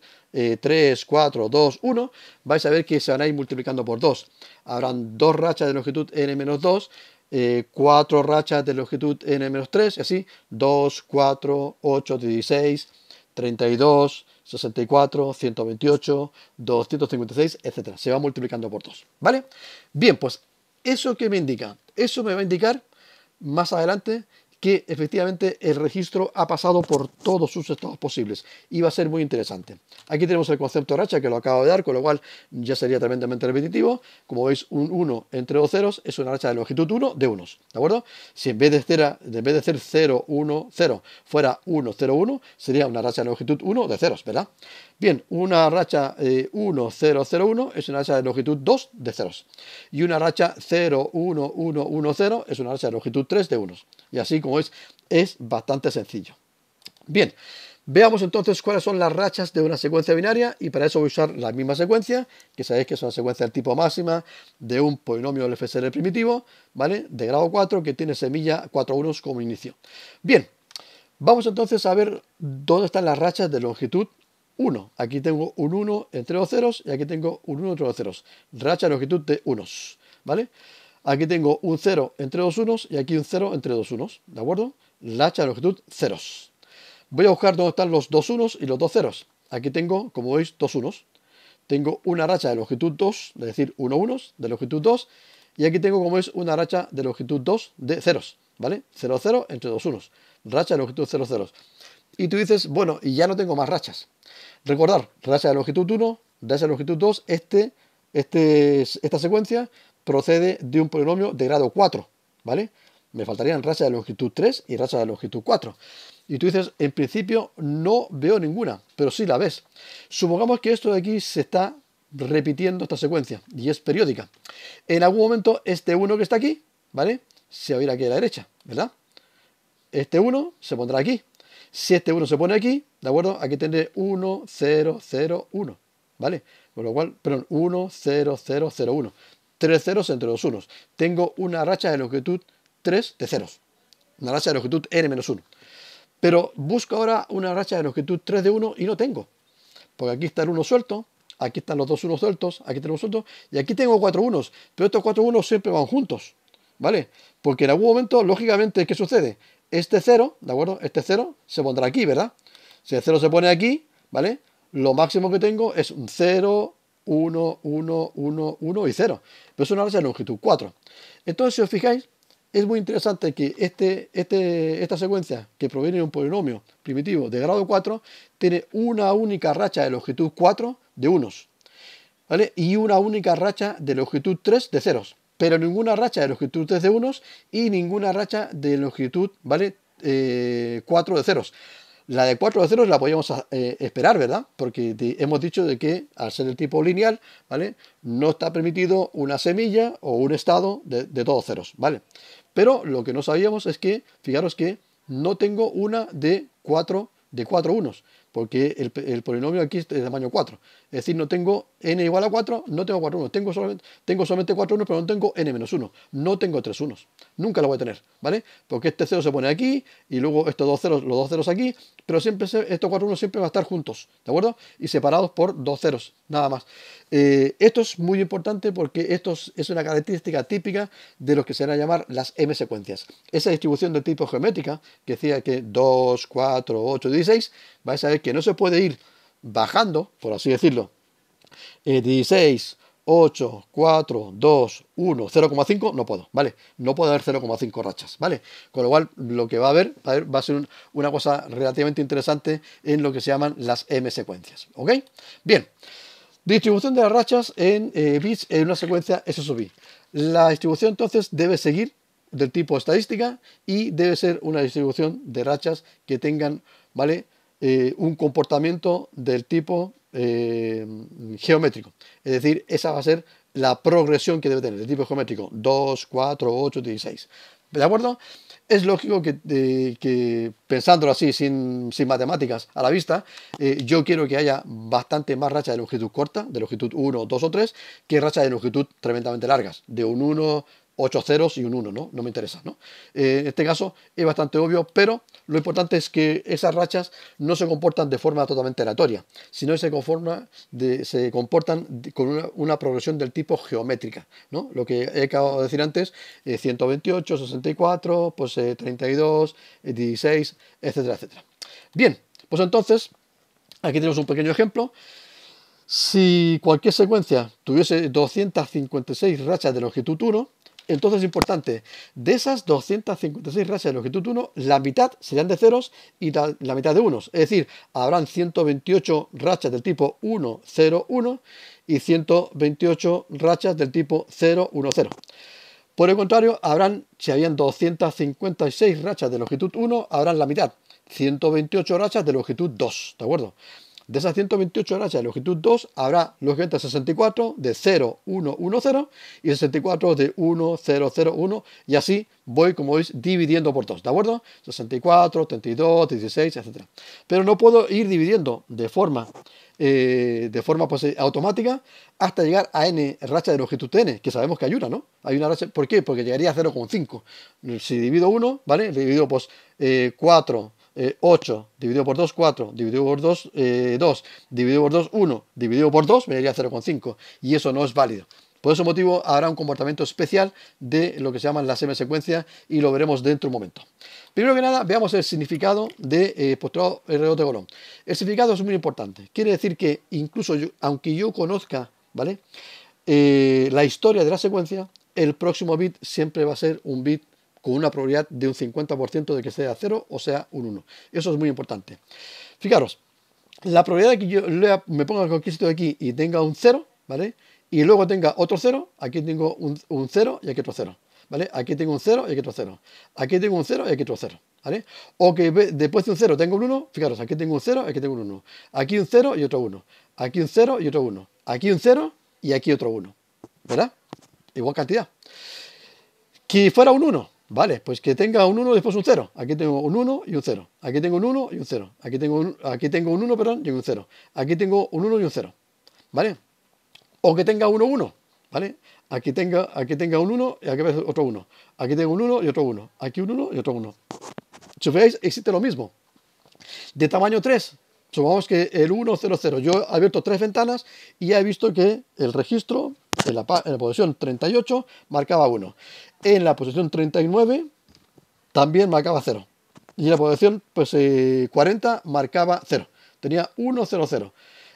3, 4, 2, 1, vais a ver que se van a ir multiplicando por 2. Habrán dos rachas de longitud n 2. Eh, cuatro rachas de longitud n-3, y así 2, 4, 8, 16, 32, 64, 128, 256, etc. Se va multiplicando por 2. ¿Vale? Bien, pues eso que me indica, eso me va a indicar más adelante que efectivamente el registro ha pasado por todos sus estados posibles y va a ser muy interesante. Aquí tenemos el concepto racha que lo acabo de dar, con lo cual ya sería tremendamente repetitivo. Como veis, un 1 entre dos ceros es una racha de longitud 1 de unos, ¿de acuerdo? Si en vez de, ser, en vez de ser 0, 1, 0 fuera 1, 0, 1, sería una racha de longitud 1 de ceros, ¿verdad? Bien, una racha 1, 0, 0, 1 es una racha de longitud 2 de ceros y una racha 0, 1, 1, 1, 0 es una racha de longitud 3 de unos y así como es, es bastante sencillo. Bien, veamos entonces cuáles son las rachas de una secuencia binaria y para eso voy a usar la misma secuencia, que sabéis que es una secuencia del tipo máxima de un polinomio del FSR primitivo, ¿vale? De grado 4 que tiene semilla 4 unos como inicio. Bien, vamos entonces a ver dónde están las rachas de longitud 1. Aquí tengo un 1 entre los ceros y aquí tengo un 1 entre los ceros. Racha de longitud de unos, ¿vale? vale Aquí tengo un 0 entre dos unos y aquí un 0 entre dos unos, ¿de acuerdo? lacha de longitud ceros. Voy a buscar dónde están los dos unos y los dos ceros. Aquí tengo, como veis, dos unos. Tengo una racha de longitud 2, es decir, 1 uno unos de longitud 2. Y aquí tengo, como veis, una racha de longitud 2 de ceros, ¿vale? 0, 0 entre dos unos. Racha de longitud 0, 0. Y tú dices, bueno, y ya no tengo más rachas. Recordar, racha de longitud 1, racha de longitud 2, este, este, esta secuencia procede de un polinomio de grado 4, ¿vale? Me faltarían raza de longitud 3 y raza de longitud 4. Y tú dices, en principio no veo ninguna, pero sí la ves. Supongamos que esto de aquí se está repitiendo esta secuencia y es periódica. En algún momento este 1 que está aquí, ¿vale? Se va a ir aquí a la derecha, ¿verdad? Este 1 se pondrá aquí. Si este 1 se pone aquí, ¿de acuerdo? Aquí tendré 1, 0, 0, 1, ¿vale? Con lo cual, perdón, 1, 0, 0, 0, 1 tres ceros entre los unos. Tengo una racha de longitud 3 de ceros. Una racha de longitud n-1. Pero busco ahora una racha de longitud 3 de 1 y no tengo. Porque aquí está el 1 suelto, aquí están los dos unos sueltos, aquí tenemos suelto y aquí tengo cuatro unos. Pero estos cuatro unos siempre van juntos. ¿Vale? Porque en algún momento, lógicamente, ¿qué sucede? Este 0, ¿de acuerdo? Este 0 se pondrá aquí, ¿verdad? Si el 0 se pone aquí, ¿vale? Lo máximo que tengo es un 0, 1, 1, 1, 1 y 0. Pero es una racha de longitud 4. Entonces, si os fijáis, es muy interesante que este, este, esta secuencia, que proviene de un polinomio primitivo de grado 4, tiene una única racha de longitud 4 de unos. ¿vale? Y una única racha de longitud 3 de ceros. Pero ninguna racha de longitud 3 de unos y ninguna racha de longitud ¿vale? 4 eh, de ceros. La de 4 de 0 la podíamos eh, esperar, ¿verdad? Porque hemos dicho de que al ser el tipo lineal, ¿vale? No está permitido una semilla o un estado de, todos ceros, ¿vale? Pero lo que no sabíamos es que, fijaros que no tengo una de 4 de 4 unos, porque el, polinomio aquí es de tamaño 4. Es decir, no tengo n igual a 4, no tengo 4 unos, tengo solamente, tengo solamente 4 unos, pero no tengo n menos 1, no tengo 3 unos, nunca lo voy a tener, ¿vale? Porque este 0 se pone aquí y luego estos dos ceros, los dos ceros aquí, pero siempre estos 4 unos siempre van a estar juntos, ¿de acuerdo? Y separados por dos ceros, nada más. Eh, esto es muy importante porque esto es una característica típica de lo que se van a llamar las M secuencias. Esa distribución de tipo geométrica, que decía que 2, 4, 8, 16, vais a ver que no se puede ir bajando, por así decirlo, 16, 8, 4, 2, 1, 0,5, no puedo, ¿vale? No puedo haber 0,5 rachas, ¿vale? Con lo cual, lo que va a haber, ver, va a ser una cosa relativamente interesante en lo que se llaman las M secuencias, ¿ok? Bien, distribución de las rachas en eh, bits en una secuencia S sub La distribución entonces debe seguir del tipo estadística y debe ser una distribución de rachas que tengan, ¿vale? Eh, un comportamiento del tipo eh, geométrico. Es decir, esa va a ser la progresión que debe tener, de tipo geométrico, 2, 4, 8, 16. ¿De acuerdo? Es lógico que, pensándolo así, sin, matemáticas a la vista, eh, yo quiero que haya bastante más rachas de longitud corta, de longitud 1, 2 o 3, que rachas de longitud tremendamente largas, de un 1, 8 ceros y un 1, ¿no? No me interesa, ¿no? Eh, en este caso es bastante obvio, pero lo importante es que esas rachas no se comportan de forma totalmente aleatoria, sino que se, conforma se comportan con una, progresión del tipo geométrica, ¿no? Lo que he acabado de decir antes, 128, eh, 64, pues 32, eh, 16, etcétera, etcétera. Bien, pues entonces, aquí tenemos un pequeño ejemplo. Si cualquier secuencia tuviese 256 rachas de longitud 1, entonces, es importante, de esas 256 rachas de longitud 1, la mitad serán de ceros y la, la, mitad de unos. Es decir, habrán 128 rachas del tipo 1, 0, 1 y 128 rachas del tipo 0, 1, 0. Por el contrario, habrán, si habían 256 rachas de longitud 1, habrán la mitad, 128 rachas de longitud 2, ¿de acuerdo? De esas 128 rachas de longitud 2 habrá lógicamente 64 de 0, 1, 1, 0 y 64 de 1, 0, 0, 1 y así voy, como veis, dividiendo por 2, ¿de acuerdo? 64, 32, 16, etc. Pero no puedo ir dividiendo de forma, eh, de forma pues, automática hasta llegar a n racha de longitud n, que sabemos que hay una, ¿no? Hay una racha, ¿por qué? Porque llegaría a 0,5. Si divido 1, ¿vale? Divido pues eh, 4 8, eh, dividido por 2, 4, dividido por 2, 2, eh, dividido por 2, 1, dividido por 2, me daría 0,5 y eso no es válido. Por ese motivo habrá un comportamiento especial de lo que se llaman la M secuencia y lo veremos dentro de un momento. Primero que nada, veamos el significado de eh, postulado el de Golón. El significado es muy importante. Quiere decir que incluso aunque yo conozca ¿vale? la historia de la secuencia, el próximo bit siempre va a ser un bit con una probabilidad de un 50% de que sea 0 o sea un 1. Eso es muy importante. Fijaros, la probabilidad de que yo me ponga el de aquí y tenga un 0, ¿vale? Y luego tenga otro 0, aquí tengo un, 0 y aquí otro 0. ¿Vale? Aquí tengo un 0 y aquí otro 0. Aquí tengo un 0 y aquí otro 0. ¿Vale? O que después de un 0 tengo un 1, fijaros, aquí tengo un 0 y aquí tengo un 1. Aquí un 0 y otro 1. Aquí un 0 y otro 1. Aquí un 0 y aquí otro 1. ¿Verdad? Igual cantidad. Que fuera un 1, Vale, pues que tenga un 1 después un 0. Aquí tengo un 1 y un 0. Aquí tengo un 1 y un 0. Aquí tengo un, aquí tengo un 1, perdón, y un 0. Aquí tengo un 1 y un 0. ¿Vale? O que tenga 1, 1. ¿Vale? Aquí tenga, aquí tenga un 1 y aquí otro 1. Aquí tengo un 1 y otro 1. Aquí un 1 y otro 1. Si veis, existe lo mismo. De tamaño 3, supongamos que el 100, yo he abierto tres ventanas y ya he visto que el registro en la, posición 38 marcaba 1. En la posición 39 también marcaba 0. Y en la posición pues, 40 eh, marcaba 0. Tenía 100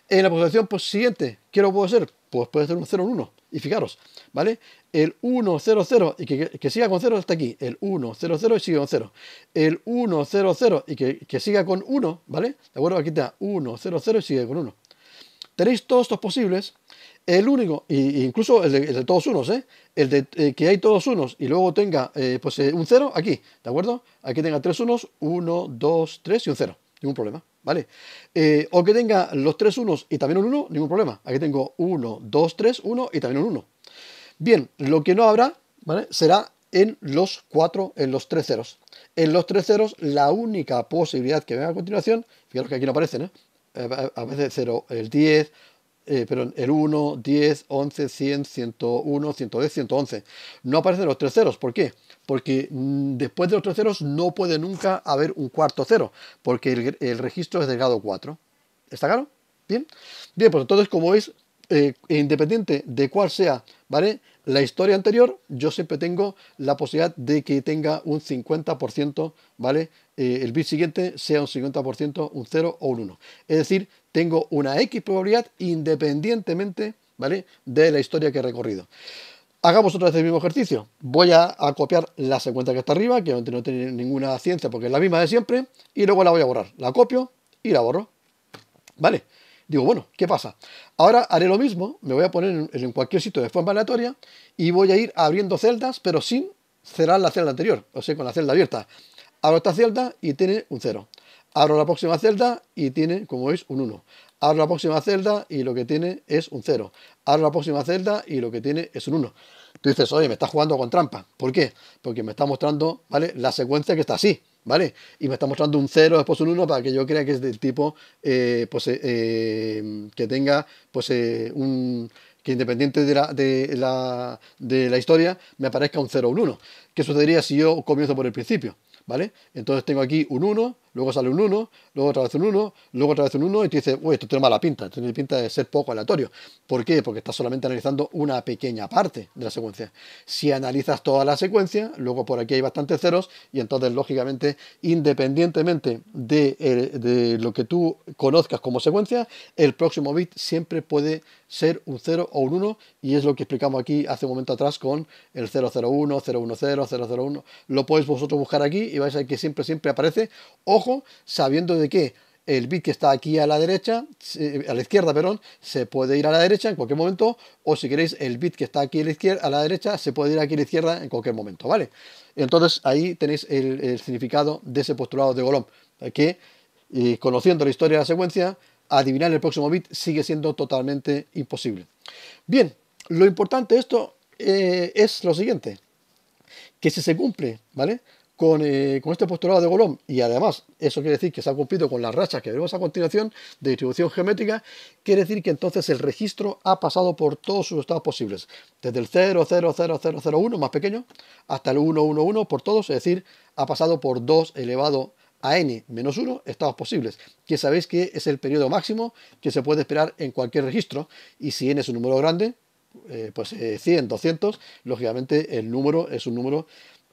En la posición pues, siguiente, quiero puedo hacer pues puede ser un 0 un 1. Y fijaros, ¿vale? El 1, 0, 0 y que, siga con 0 está aquí. El 1, 0, 0 y sigue con 0. El 1, 0, 0 y que, siga con 1, ¿vale? De acuerdo, aquí está 1, 0, 0 y sigue con 1. Tenéis todos estos posibles. El único, e incluso el de, todos unos, ¿eh? El de eh, que hay todos unos y luego tenga eh, pues, eh, un 0 aquí, ¿de acuerdo? Aquí tenga tres unos, 1, 2, 3 y un 0. Ningún problema. ¿vale? Eh, o que tenga los tres unos y también un 1, ningún problema. Aquí tengo 1, 2, 3, 1 y también un 1. Bien, lo que no habrá, ¿vale? Será en los 4, en los 3 ceros. En los 3 ceros, la única posibilidad que venga a continuación, fijaros que aquí no aparecen, ¿eh? eh a veces 0, el 10, eh, pero el 1, 10, 11, 100, 101, 110, 111. No aparecen los tres ceros. ¿Por qué? Porque mm, después de los tres ceros no puede nunca haber un cuarto cero, porque el, registro es delgado 4. ¿Está claro? Bien. Bien, pues entonces, como veis, eh, independiente de cuál sea, ¿vale? la historia anterior, yo siempre tengo la posibilidad de que tenga un 50%, ¿vale? Eh, el bit siguiente sea un 50%, un 0 o un 1. Es decir, tengo una X probabilidad independientemente, ¿vale? De la historia que he recorrido. Hagamos otra vez el mismo ejercicio. Voy a, a copiar la secuencia que está arriba, que no tiene ninguna ciencia porque es la misma de siempre, y luego la voy a borrar. La copio y la borro. ¿Vale? digo, bueno, ¿qué pasa? Ahora haré lo mismo, me voy a poner en, cualquier sitio de forma aleatoria y voy a ir abriendo celdas, pero sin cerrar la celda anterior, o sea, con la celda abierta. Abro esta celda y tiene un 0. Abro la próxima celda y tiene, como veis, un 1. Abro la próxima celda y lo que tiene es un 0. Abro la próxima celda y lo que tiene es un 1. Tú dices, oye, me está jugando con trampa. ¿Por qué? Porque me está mostrando, ¿vale? La secuencia que está así. ¿vale? Y me está mostrando un 0, después un 1, para que yo crea que es del tipo, eh, pues, eh, eh, que tenga, pues, un, que independiente de la, de, la, de la historia, me aparezca un 0 o un 1. ¿Qué sucedería si yo comienzo por el principio? ¿Vale? Entonces tengo aquí un 1, luego sale un 1, luego otra vez un 1, luego otra vez un 1 y te dice, uy, esto tiene mala pinta, tiene pinta de ser poco aleatorio. ¿Por qué? Porque estás solamente analizando una pequeña parte de la secuencia. Si analizas toda la secuencia, luego por aquí hay bastantes ceros y entonces, lógicamente, independientemente de, eh, lo que tú conozcas como secuencia, el próximo bit siempre puede ser un 0 o un 1 y es lo que explicamos aquí hace un momento atrás con el 001, 010, 001. Lo podéis vosotros buscar aquí y vais a ver que siempre, siempre aparece. Ojo sabiendo de que el bit que está aquí a la derecha, a la izquierda, perdón, se puede ir a la derecha en cualquier momento, o si queréis, el bit que está aquí a la, izquierda, a la derecha se puede ir aquí a la izquierda en cualquier momento, ¿vale? Entonces ahí tenéis el, significado de ese postulado de Golomb, que conociendo la historia de la secuencia, adivinar el próximo bit sigue siendo totalmente imposible. Bien, lo importante de esto eh, es lo siguiente, que si se cumple, ¿vale? Eh, con, este postulado de Golón, y además eso quiere decir que se ha cumplido con las rachas que veremos a continuación de distribución geométrica, quiere decir que entonces el registro ha pasado por todos sus estados posibles, desde el 1, más pequeño hasta el 111 por todos, es decir, ha pasado por 2 elevado a n menos 1 estados posibles, que sabéis que es el periodo máximo que se puede esperar en cualquier registro, y si n es un número grande, eh, pues 100, eh, 200, lógicamente el número es un número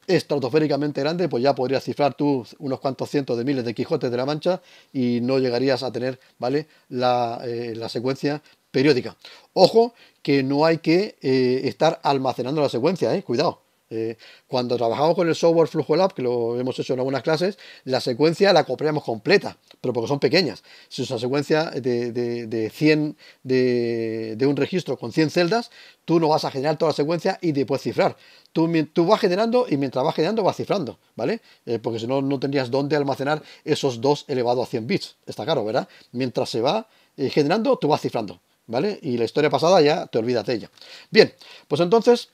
estratosféricamente grande, pues ya podrías cifrar tú unos cuantos cientos de miles de Quijotes de la Mancha y no llegarías a tener, ¿vale? La, eh, secuencia periódica. Ojo que no hay que eh, estar almacenando la secuencia, eh, Cuidado. Eh, cuando trabajamos con el software Flujo que lo hemos hecho en algunas clases, la secuencia la copiamos completa, pero porque son pequeñas. Si es una secuencia de, de, 100, de, de, un registro con 100 celdas, tú no vas a generar toda la secuencia y después cifrar. Tú, tú vas generando y mientras vas generando vas cifrando, ¿vale? Eh, porque si no, no tendrías dónde almacenar esos dos elevados a 100 bits. Está claro, ¿verdad? Mientras se va eh, generando, tú vas cifrando, ¿vale? Y la historia pasada ya te olvidas de ella. Bien, pues entonces...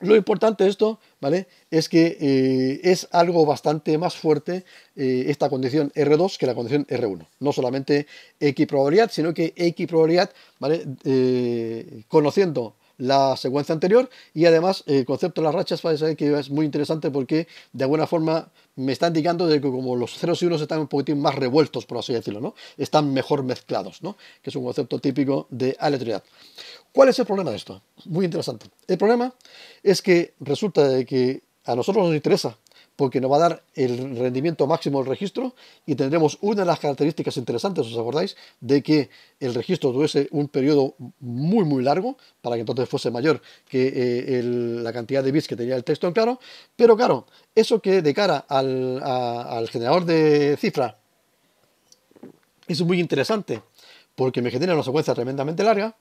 Lo importante de esto, ¿vale? Es que eh, es algo bastante más fuerte eh, esta condición R2 que la condición R1. No solamente X probabilidad, sino que X probabilidad, ¿vale? Eh, conociendo la secuencia anterior y además el concepto de las rachas parece pues, que es muy interesante porque de alguna forma me está indicando de que como los ceros y unos están un poquitín más revueltos por así decirlo, ¿no? están mejor mezclados, que es un concepto típico de aleatoriedad. ¿Cuál es el problema de esto? Muy interesante. El problema es que resulta de que a nosotros nos interesa porque nos va a dar el rendimiento máximo del registro y tendremos una de las características interesantes, ¿os acordáis? De que el registro tuviese un periodo muy muy largo para que entonces fuese mayor que eh, la cantidad de bits que tenía el texto en claro, pero claro, eso que de cara al, al generador de cifra es muy interesante porque me genera una secuencia tremendamente larga,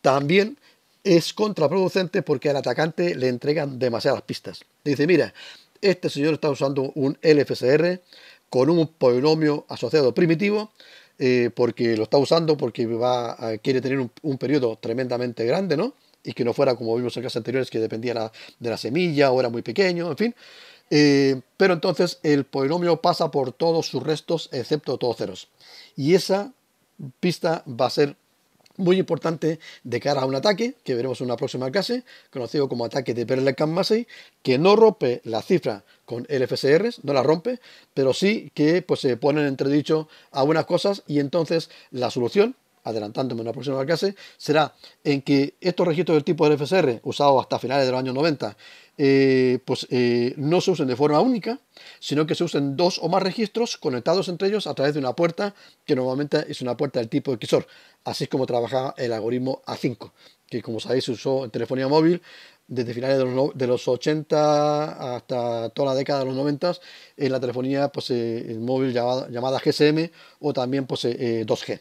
también es contraproducente porque al atacante le entregan demasiadas pistas. Dice, mira, este señor está usando un LFSR con un polinomio asociado primitivo, eh, porque lo está usando porque va quiere tener un, periodo tremendamente grande, ¿no? Y que no fuera como vimos en casos anteriores, que dependía de la semilla o era muy pequeño, en fin. Eh, pero entonces el polinomio pasa por todos sus restos excepto todos ceros. Y esa pista va a ser muy importante de cara a un ataque que veremos en una próxima clase, conocido como ataque de Perle Massey, que no rompe la cifra con LFSR, no la rompe, pero sí que pues, se ponen entredicho algunas cosas y entonces la solución adelantándome una próxima clase, será en que estos registros del tipo del FSR usados hasta finales de los años 90, eh, pues eh, no se usen de forma única, sino que se usen dos o más registros conectados entre ellos a través de una puerta, que normalmente es una puerta del tipo XOR, así es como trabajaba el algoritmo A5, que como sabéis se usó en telefonía móvil desde finales de los, 80 hasta toda la década de los 90 en la telefonía pues, eh, móvil llamada, GSM o también pues, 2G.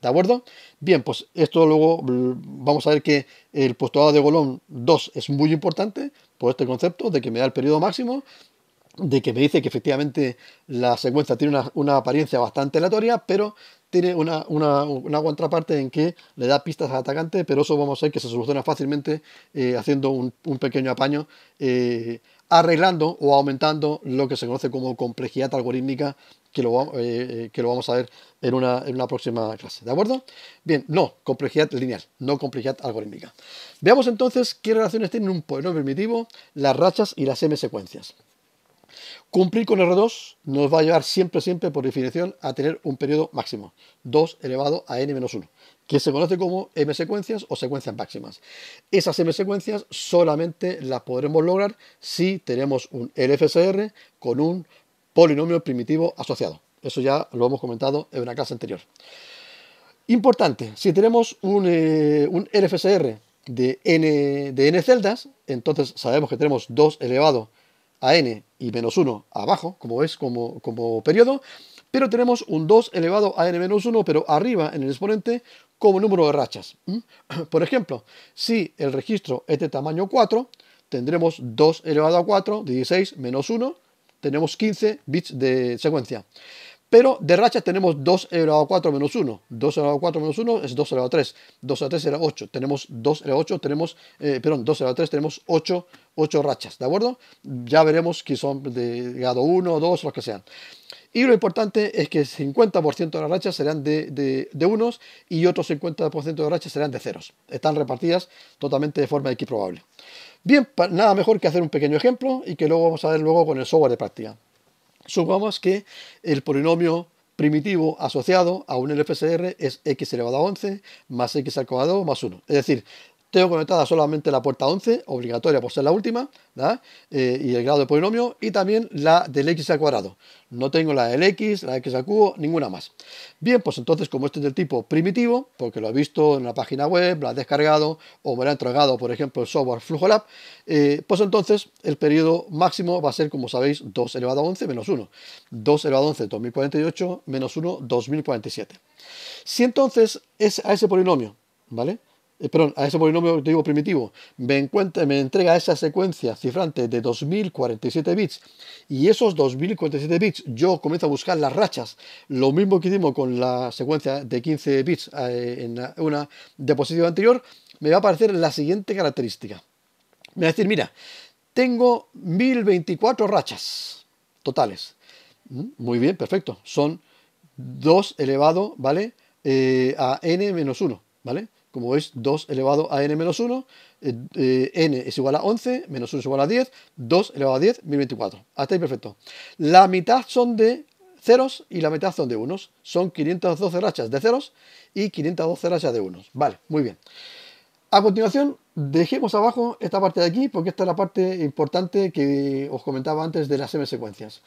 ¿De acuerdo? Bien, pues esto luego mm, vamos a ver que el postulado de Golón 2 es muy importante por este concepto de que me da el periodo máximo, de que me dice que efectivamente la secuencia tiene una, apariencia bastante aleatoria, pero tiene una, una, contraparte en que le da pistas al atacante, pero eso vamos a ver que se soluciona fácilmente eh, haciendo un, pequeño apaño eh, arreglando o aumentando lo que se conoce como complejidad algorítmica, eh, eh, que lo, vamos a ver en una, en una, próxima clase. ¿De acuerdo? Bien, no, complejidad lineal, no complejidad algorítmica. Veamos entonces qué relaciones tienen un polinomio primitivo, las rachas y las m secuencias. Cumplir con R2 nos va a llevar siempre, siempre, por definición, a tener un periodo máximo, 2 elevado a n-1 que se conoce como M secuencias o secuencias máximas. Esas M secuencias solamente las podremos lograr si tenemos un LFSR con un polinomio primitivo asociado. Eso ya lo hemos comentado en una clase anterior. Importante, si tenemos un, eh, LFSR de n, n celdas, entonces sabemos que tenemos 2 elevado a n y menos 1 abajo, como es como, como periodo, pero tenemos un 2 elevado a n menos 1, pero arriba en el exponente como número de rachas. [clears throat] Por ejemplo, si el registro es de tamaño 4, tendremos 2 elevado a 4, 16 menos 1, tenemos 15 bits de secuencia. Pero de rachas tenemos 2 elevado a 4 menos 1. 2 elevado a 4 menos 1 es 2 elevado a 3. 2 elevado a 3 era 8. Tenemos 2 eh, elevado a 8, tenemos, 2 elevado a 3 tenemos 8, 8 rachas, ¿de acuerdo? Ya veremos que son de grado 1, 2, los que sean. Y lo importante es que el 50% de las rachas serán de, unos y otro 50% de las rachas serán de ceros. Están repartidas totalmente de forma equiprobable. Bien, nada mejor que hacer un pequeño ejemplo y que luego vamos a ver luego con el software de práctica. Supongamos que el polinomio primitivo asociado a un LFSR es x elevado a 11 más x al cuadrado más 1. Es decir, tengo conectada solamente la puerta 11, obligatoria por ser la última, eh, y el grado de polinomio, y también la del x al cuadrado. No tengo la del x, la x al cubo, ninguna más. Bien, pues entonces, como este es del tipo primitivo, porque lo he visto en la página web, lo he descargado, o me lo ha entregado, por ejemplo, el software Flujolab, eh, pues entonces el periodo máximo va a ser, como sabéis, 2 elevado a 11 menos 1. 2 elevado a 11, 2048, menos 1, 2047. Si entonces es a ese polinomio, ¿vale? Eh, perdón, a ese polinomio digo primitivo, me, encuentra, me entrega esa secuencia cifrante de 2047 bits y esos 2047 bits yo comienzo a buscar las rachas, lo mismo que hicimos con la secuencia de 15 bits eh, en una diapositiva anterior, me va a aparecer la siguiente característica. Me va a decir, mira, tengo 1024 rachas totales. Mm, muy bien, perfecto. Son 2 elevado, ¿vale? Eh, a n menos 1, ¿vale? como veis, 2 elevado a n menos 1, eh, eh, n es igual a 11, menos 1 es igual a 10, 2 elevado a 10, 1024. Hasta ahí perfecto. La mitad son de ceros y la mitad son de unos. Son 512 rachas de ceros y 512 rachas de unos. Vale, muy bien. A continuación, dejemos abajo esta parte de aquí porque esta es la parte importante que os comentaba antes de las m-secuencias.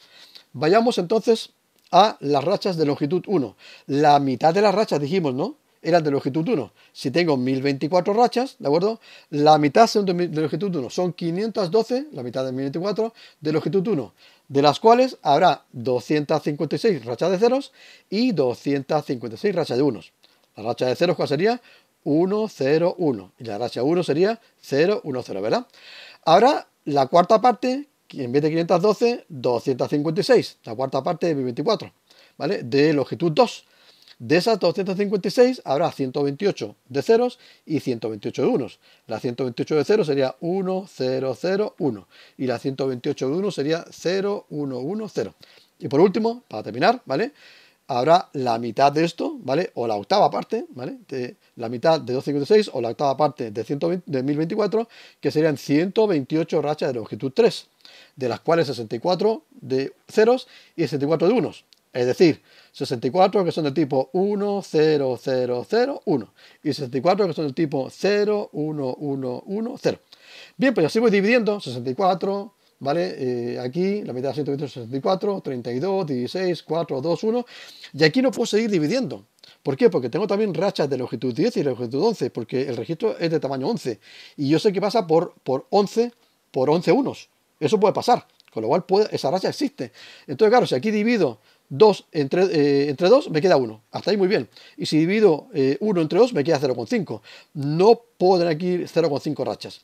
Vayamos entonces a las rachas de longitud 1. La mitad de las rachas dijimos, ¿no? eran de longitud 1. Si tengo 1024 rachas, ¿de acuerdo? La mitad de, longitud 1, son 512, la mitad de 1024, de longitud 1, de las cuales habrá 256 rachas de ceros y 256 rachas de unos. La racha de ceros, ¿cuál sería? 1, 0, 1. Y la racha 1 sería 0, 1, 0, ¿verdad? Ahora, la cuarta parte, en vez de 512, 256. La cuarta parte de 1024, ¿vale? De longitud 2. De esas 256 habrá 128 de ceros y 128 de unos. La 128 de ceros sería 1, 0, 0, 1. Y la 128 de unos sería 0, 1, 1, 0. Y por último, para terminar, ¿vale? Habrá la mitad de esto, ¿vale? O la octava parte, ¿vale? De la mitad de 256 o la octava parte de, de 1024, que serían 128 rachas de longitud 3, de las cuales 64 de ceros y 64 de unos. Es decir, 64 que son del tipo 1, 0, 0, 0, 1. Y 64 que son del tipo 0, 1, 1, 1, 0. Bien, pues ya sigo dividiendo. 64, ¿vale? Eh, aquí la mitad de 64, 32, 16, 4, 2, 1. Y aquí no puedo seguir dividiendo. ¿Por qué? Porque tengo también rachas de longitud 10 y longitud 11, porque el registro es de tamaño 11. Y yo sé que pasa por, por 11, por 11 unos. Eso puede pasar. Con lo cual esa racha existe. Entonces, claro, si aquí divido 2 entre, 2 eh, me queda 1. Hasta ahí muy bien. Y si divido 1 eh, entre 2 me queda 0,5. No pueden aquí 0,5 rachas.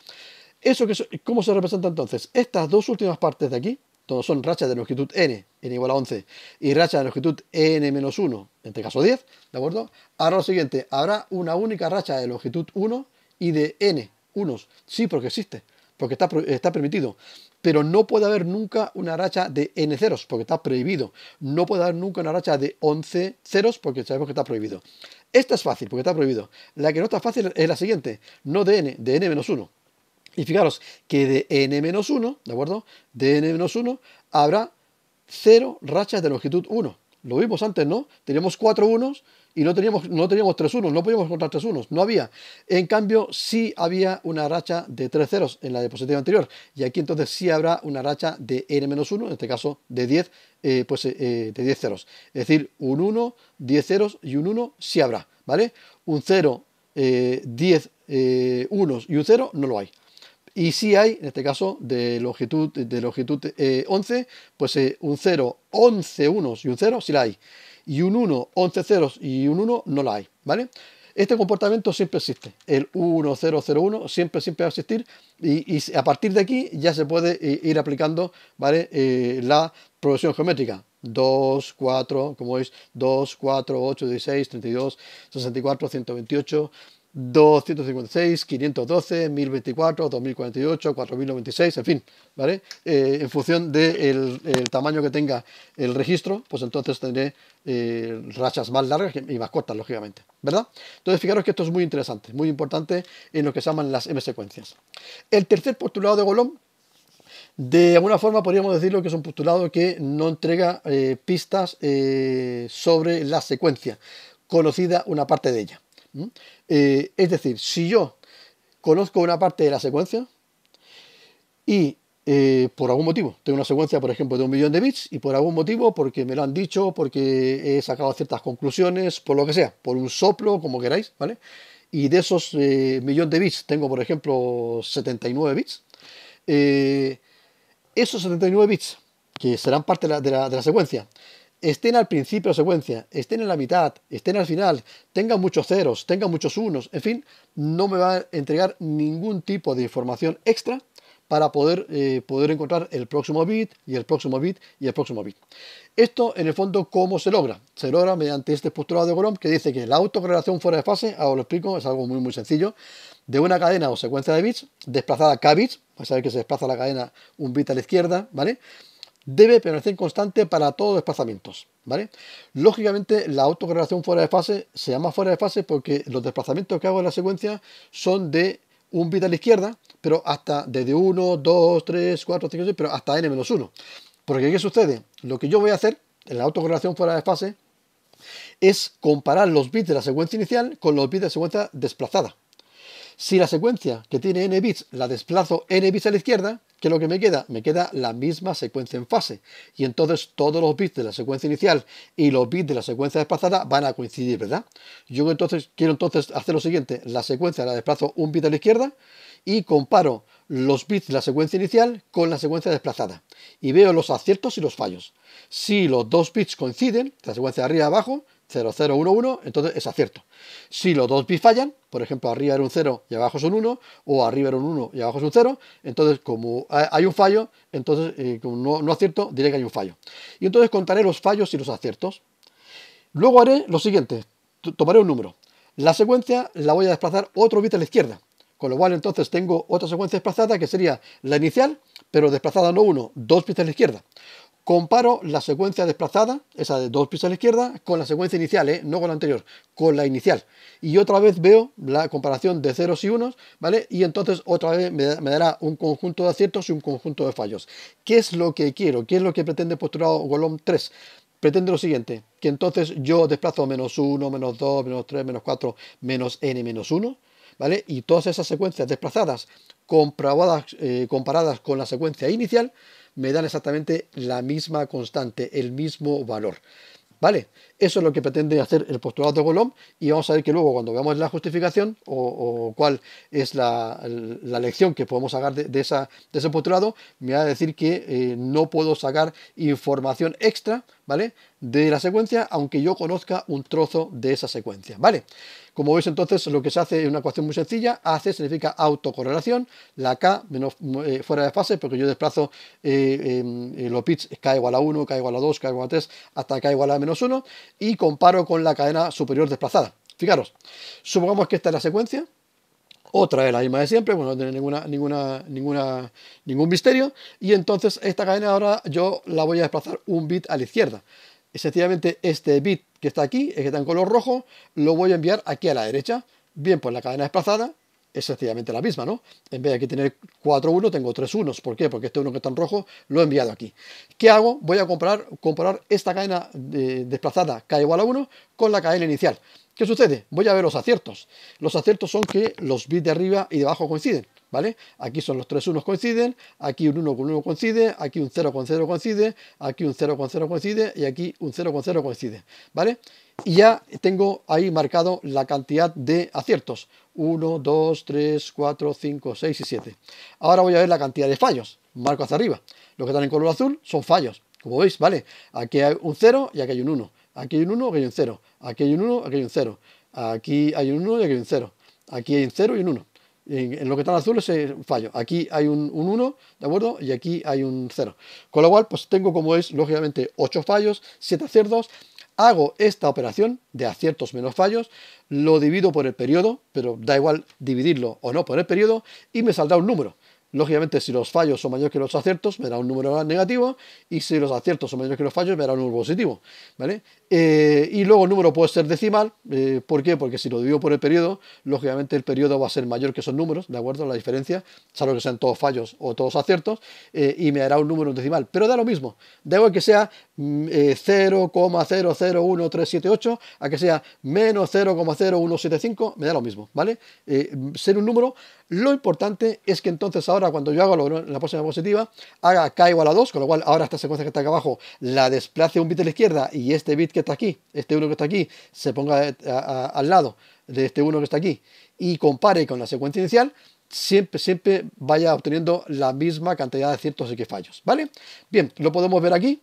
Eso que, ¿Cómo se representa entonces? Estas dos últimas partes de aquí, donde son rachas de longitud n, n igual a 11, y rachas de longitud n menos 1, en este caso 10, ¿de acuerdo? Ahora lo siguiente, habrá una única racha de longitud 1 y de n, unos, sí, porque existe porque está, permitido. Pero no puede haber nunca una racha de n ceros, porque está prohibido. No puede haber nunca una racha de 11 ceros, porque sabemos que está prohibido. Esta es fácil, porque está prohibido. La que no está fácil es la siguiente, no de n, de n-1. Y fijaros que de n-1, ¿de acuerdo? De n-1 habrá 0 rachas de longitud 1. Lo vimos antes, ¿no? Teníamos cuatro unos y no teníamos, no teníamos tres unos, no podíamos contar tres unos, no había. En cambio, sí había una racha de tres ceros en la diapositiva anterior. Y aquí entonces sí habrá una racha de n-1, en este caso de 10, eh, pues eh, eh, de 10 ceros. Es decir, un 1, 10 ceros y un 1 sí habrá, ¿vale? Un 0, 10 1 unos y un 0 no lo hay. Y si hay, en este caso, de longitud, de longitud 11, eh, pues eh, un 0, 11 unos y un 0 sí la hay. Y un 1, 11 ceros y un 1 no la hay, ¿vale? Este comportamiento siempre existe. El 1, 0, 0, 1 siempre, siempre va a existir y, a partir de aquí ya se puede eh, ir aplicando ¿vale? la progresión geométrica. 2, 4, como veis, 2, 4, 8, 16, 32, 64, 128, 256, 512, 1024, 2048, 4096, en fin, ¿vale? Eh, en función del tamaño que tenga el registro, pues entonces tendré eh, rachas más largas y más cortas, lógicamente, ¿verdad? Entonces fijaros que esto es muy interesante, muy importante en lo que se llaman las M-secuencias. El tercer postulado de Golón, de alguna forma podríamos decirlo que es un postulado que no entrega eh, pistas sobre la secuencia, conocida una parte de ella. Eh, es decir, si yo conozco una parte de la secuencia y eh, por algún motivo tengo una secuencia, por ejemplo, de un millón de bits y por algún motivo, porque me lo han dicho, porque he sacado ciertas conclusiones, por lo que sea, por un soplo, como queráis, ¿vale? Y de esos eh, millón de bits tengo, por ejemplo, 79 bits. esos 79 bits que serán parte de la secuencia, estén al principio de secuencia, estén en la mitad, estén al final, tengan muchos ceros, tengan muchos unos, en fin, no me va a entregar ningún tipo de información extra para poder, eh, poder encontrar el próximo bit y el próximo bit y el próximo bit. Esto, en el fondo, ¿cómo se logra? Se logra mediante este postulado de Grom que dice que la autocorrelación fuera de fase, ahora lo explico, es algo muy muy sencillo, de una cadena o secuencia de bits desplazada a k bits, a ver que se desplaza la cadena un bit a la izquierda, ¿vale? debe permanecer constante para todos los desplazamientos. ¿vale? Lógicamente, la autocorrelación fuera de fase se llama fuera de fase porque los desplazamientos que hago en la secuencia son de un bit a la izquierda, pero hasta desde 1, 2, 3, 4, 5, 6, pero hasta n-1. Porque ¿qué sucede? Lo que yo voy a hacer en la autocorrelación fuera de fase es comparar los bits de la secuencia inicial con los bits de la secuencia desplazada. Si la secuencia que tiene n bits la desplazo n bits a la izquierda, ¿Qué es lo que me queda? Me queda la misma secuencia en fase. Y entonces todos los bits de la secuencia inicial y los bits de la secuencia desplazada van a coincidir, ¿verdad? Yo entonces quiero entonces hacer lo siguiente. La secuencia la desplazo un bit a la izquierda y comparo los bits de la secuencia inicial con la secuencia desplazada y veo los aciertos y los fallos. Si los dos bits coinciden, la secuencia de arriba y abajo, 0, 0, 1, 1, entonces es acierto. Si los dos bits fallan, por ejemplo, arriba era un 0 y abajo es un 1, o arriba era un 1 y abajo es un 0, entonces como hay un fallo, entonces eh, como no, acierto, diré que hay un fallo. Y entonces contaré los fallos y los aciertos. Luego haré lo siguiente, tomaré un número. La secuencia la voy a desplazar otro bit a la izquierda, con lo cual entonces tengo otra secuencia desplazada que sería la inicial, pero desplazada no 1, dos bits a la izquierda. Comparo la secuencia desplazada, esa de dos pisos a la izquierda, con la secuencia inicial, ¿eh? no con la anterior, con la inicial. Y otra vez veo la comparación de ceros y unos, ¿vale? Y entonces otra vez me, dará un conjunto de aciertos y un conjunto de fallos. ¿Qué es lo que quiero? ¿Qué es lo que pretende postulado Golom 3? pretende lo siguiente, que entonces yo desplazo menos 1, menos 2, menos 3, menos 4, menos n, menos 1, ¿vale? Y todas esas secuencias desplazadas, eh, comparadas con la secuencia inicial, me dan exactamente la misma constante, el mismo valor. ¿Vale? Eso es lo que pretende hacer el postulado de Golomb y vamos a ver que luego cuando veamos la justificación o, cuál es la, lección que podemos sacar de, esa, ese postulado, me va a decir que eh, no puedo sacar información extra ¿vale? de la secuencia aunque yo conozca un trozo de esa secuencia. ¿vale? Como veis entonces lo que se hace es una ecuación muy sencilla, AC significa autocorrelación, la K menos, eh, fuera de fase porque yo desplazo eh, em, los pitch K igual a 1, K igual a 2, K igual a 3 hasta K igual a menos 1 y comparo con la cadena superior desplazada. Fijaros, supongamos que esta es la secuencia, otra es la misma de siempre, bueno, no tiene ninguna, ninguna, ninguna, ningún misterio, y entonces esta cadena ahora yo la voy a desplazar un bit a la izquierda. Sencillamente este bit que está aquí, el que está en color rojo, lo voy a enviar aquí a la derecha, bien por pues la cadena desplazada, es sencillamente la misma, ¿no? En vez de aquí tener 4 1, tengo 3 unos. ¿Por qué? Porque este uno que está en rojo lo he enviado aquí. ¿Qué hago? Voy a comparar, esta cadena desplazada K igual a 1 con la cadena inicial. ¿Qué sucede? Voy a ver los aciertos. Los aciertos son que los bits de arriba y de abajo coinciden, ¿vale? Aquí son los 3 unos coinciden, aquí un 1 con 1 coincide, aquí un 0 con 0 coincide, aquí un 0 con 0 coincide y aquí un 0 con 0 coincide, ¿vale? Y ya tengo ahí marcado la cantidad de aciertos. 1, 2, 3, 4, 5, 6 y 7. Ahora voy a ver la cantidad de fallos. Marco hacia arriba. Los que están en color azul son fallos. Como veis, ¿vale? Aquí hay un 0 y aquí hay un 1. Aquí hay un 1, aquí hay un 0. Aquí hay un 1, aquí hay un 0. Aquí hay un 1 y aquí hay un 0. Aquí hay un 0 y un 1. En, lo que está en azul es un fallo. Aquí hay un, 1, ¿de acuerdo? Y aquí hay un 0. Con lo cual, pues tengo como es, lógicamente, 8 fallos, 7 cerdos hago esta operación de aciertos menos fallos, lo divido por el periodo, pero da igual dividirlo o no por el periodo, y me saldrá un número. Lógicamente, si los fallos son mayores que los aciertos, me da un número negativo, y si los aciertos son mayores que los fallos, me dará un número positivo. ¿vale? Eh, y luego el número puede ser decimal, eh, ¿por qué? Porque si lo divido por el periodo, lógicamente el periodo va a ser mayor que esos números, ¿de acuerdo? La diferencia, salvo que sean todos fallos o todos aciertos, eh, y me dará un número decimal. Pero da lo mismo, da igual que sea 0,001378 mm, eh, a que sea menos 0,0175, me da lo mismo, ¿vale? Eh, ser un número. Lo importante es que entonces ahora cuando yo hago la próxima positiva, haga k igual a 2, con lo cual ahora esta secuencia que está acá abajo la desplace un bit a la izquierda y este bit que está aquí, este 1 que está aquí, se ponga eh, al lado de este 1 que está aquí y compare con la secuencia inicial, siempre, siempre vaya obteniendo la misma cantidad de ciertos y que fallos, ¿vale? Bien, lo podemos ver aquí,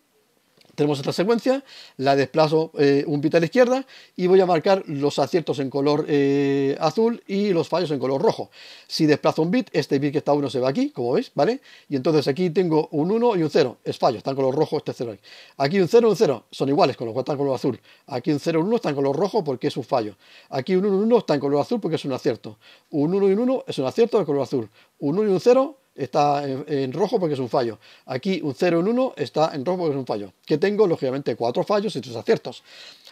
tenemos esta secuencia, la desplazo eh, un bit a la izquierda y voy a marcar los aciertos en color eh, azul y los fallos en color rojo. Si desplazo un bit, este bit que está 1 se va aquí, como veis, ¿vale? Y entonces aquí tengo un 1 y un 0, es fallo, está en color rojo este 0 aquí. un 0 y un 0, son iguales, con lo cual está en color azul. Aquí un 0 y un 1 está en color rojo porque es un fallo. Aquí un 1 y un 1 está en color azul porque es un acierto. Un 1 y un 1 es un acierto de color azul. Un 1 y un 0 está en, rojo porque es un fallo. Aquí un 0 en 1 está en rojo porque es un fallo. Que tengo, lógicamente, cuatro fallos y tres aciertos.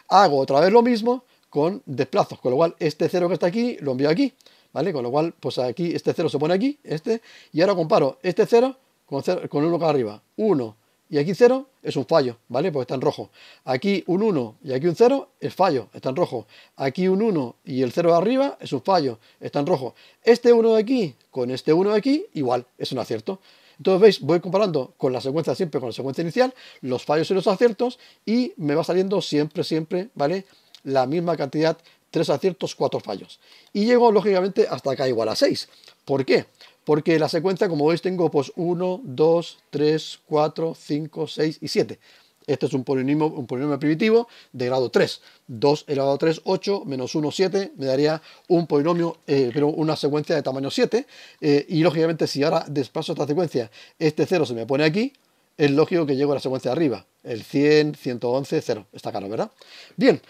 Hago otra vez lo mismo con desplazos, con lo cual este 0 que está aquí lo envío aquí, ¿vale? Con lo cual, pues aquí este 0 se pone aquí, este, y ahora comparo este 0 con, 0, con 1 acá arriba. 1, y aquí 0 es un fallo, ¿vale? Porque está en rojo. Aquí un 1 y aquí un 0 es fallo, está en rojo. Aquí un 1 y el 0 de arriba es un fallo, está en rojo. Este 1 de aquí con este 1 de aquí, igual, es un acierto. Entonces veis, voy comparando con la secuencia siempre con la secuencia inicial, los fallos y los aciertos, y me va saliendo siempre, siempre, ¿vale? La misma cantidad, 3 aciertos, 4 fallos. Y llego, lógicamente, hasta acá igual a 6. ¿Por qué? porque la secuencia, como veis, tengo pues 1, 2, 3, 4, 5, 6 y 7. Este es un polinomio, un polinomio primitivo de grado 3. 2 elevado a 3, 8, menos 1, 7, me daría un polinomio, eh, pero una secuencia de tamaño 7. Eh, y lógicamente, si ahora desplazo esta secuencia, este 0 se me pone aquí, es lógico que llego a la secuencia de arriba. El 100, 111, 0. Está claro, ¿verdad? Bien,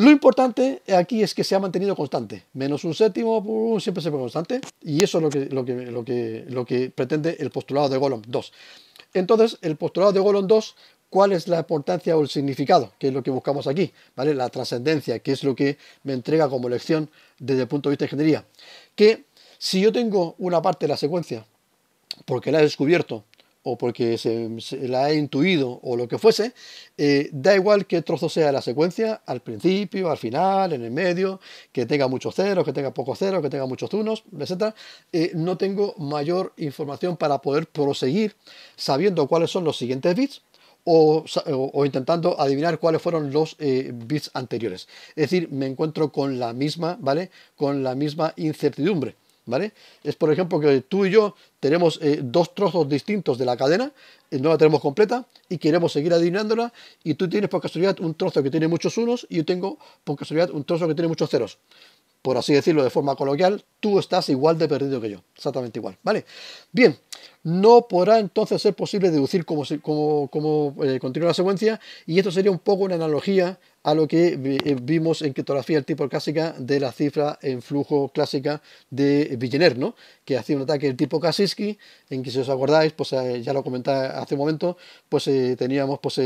lo importante aquí es que se ha mantenido constante. Menos un séptimo, siempre se ve constante. Y eso es lo que, lo que, lo que, pretende el postulado de Golomb 2. Entonces, el postulado de Golomb 2, ¿cuál es la importancia o el significado? Que es lo que buscamos aquí. ¿vale? La trascendencia, que es lo que me entrega como lección desde el punto de vista de ingeniería. Que si yo tengo una parte de la secuencia, porque la he descubierto, o porque se, la he intuido o lo que fuese, eh, da igual qué trozo sea la secuencia, al principio, al final, en el medio, que tenga muchos ceros, que tenga pocos ceros, que tenga muchos unos, etc. Eh, no tengo mayor información para poder proseguir sabiendo cuáles son los siguientes bits o, intentando adivinar cuáles fueron los eh, bits anteriores. Es decir, me encuentro con la misma, ¿vale? Con la misma incertidumbre. Es por ejemplo que tú y yo tenemos eh, dos trozos distintos de la cadena, eh, no la tenemos completa y queremos seguir adivinándola y tú tienes por casualidad un trozo que tiene muchos unos y yo tengo por casualidad un trozo que tiene muchos ceros por así decirlo de forma coloquial, tú estás igual de perdido que yo, exactamente igual, ¿vale? Bien, no podrá entonces ser posible deducir cómo, eh, continúa la secuencia y esto sería un poco una analogía a lo que eh, vimos en criptografía del tipo clásica de la cifra en flujo clásica de Villeneuve, ¿no? que hacía un ataque del tipo Kaczynski, en que si os acordáis, pues eh, ya lo comentaba hace un momento, pues teníamos pues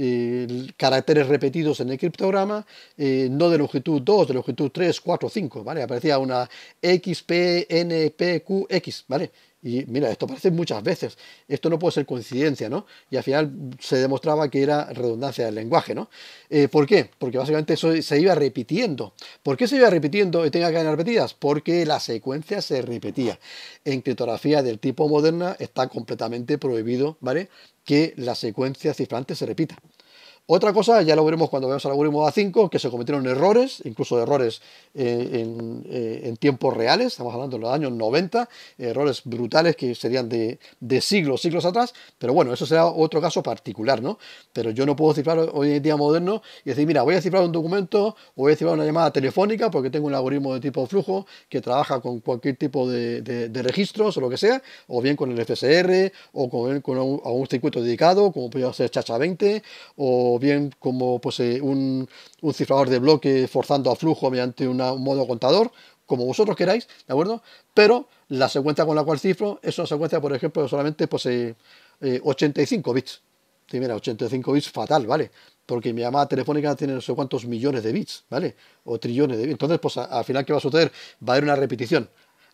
eh, caracteres repetidos en el criptograma, eh, no de longitud 2, de longitud 3, 4, 5, ¿vale? Aparecía una X, P, N, Q, X, ¿vale? Y mira, esto aparece muchas veces. Esto no puede ser coincidencia, ¿no? Y al final se demostraba que era redundancia del lenguaje, ¿no? Eh, ¿Por qué? Porque básicamente eso se iba repitiendo. ¿Por qué se iba repitiendo y tenía cadenas repetidas? Porque la secuencia se repetía. En criptografía del tipo moderna está completamente prohibido, ¿vale? Que la secuencia cifrante se repita. Otra cosa, ya lo veremos cuando veamos el algoritmo A5, que se cometieron errores, incluso errores eh, eh, en, tiempos reales, estamos hablando de los años 90, errores brutales que serían de, siglos, siglos atrás, pero bueno, eso será otro caso particular, ¿no? Pero yo no puedo cifrar hoy en día moderno y decir, mira, voy a cifrar un documento o voy a cifrar una llamada telefónica porque tengo un algoritmo de tipo flujo que trabaja con cualquier tipo de, registros o lo que sea, o bien con el FSR, o con, con un, circuito dedicado, como podría ser Chacha 20, o bien como pues, eh, un, cifrador de bloque forzando a flujo mediante un modo contador, como vosotros queráis, ¿de acuerdo? Pero la secuencia con la cual cifro es una secuencia, por ejemplo, solamente 85 pues, eh, eh, bits. Sí, mira, 85 bits fatal, ¿vale? Porque mi llamada telefónica tiene no sé cuántos millones de bits, ¿vale? O trillones de bits. Entonces, pues al final, ¿qué va a suceder? Va a haber una repetición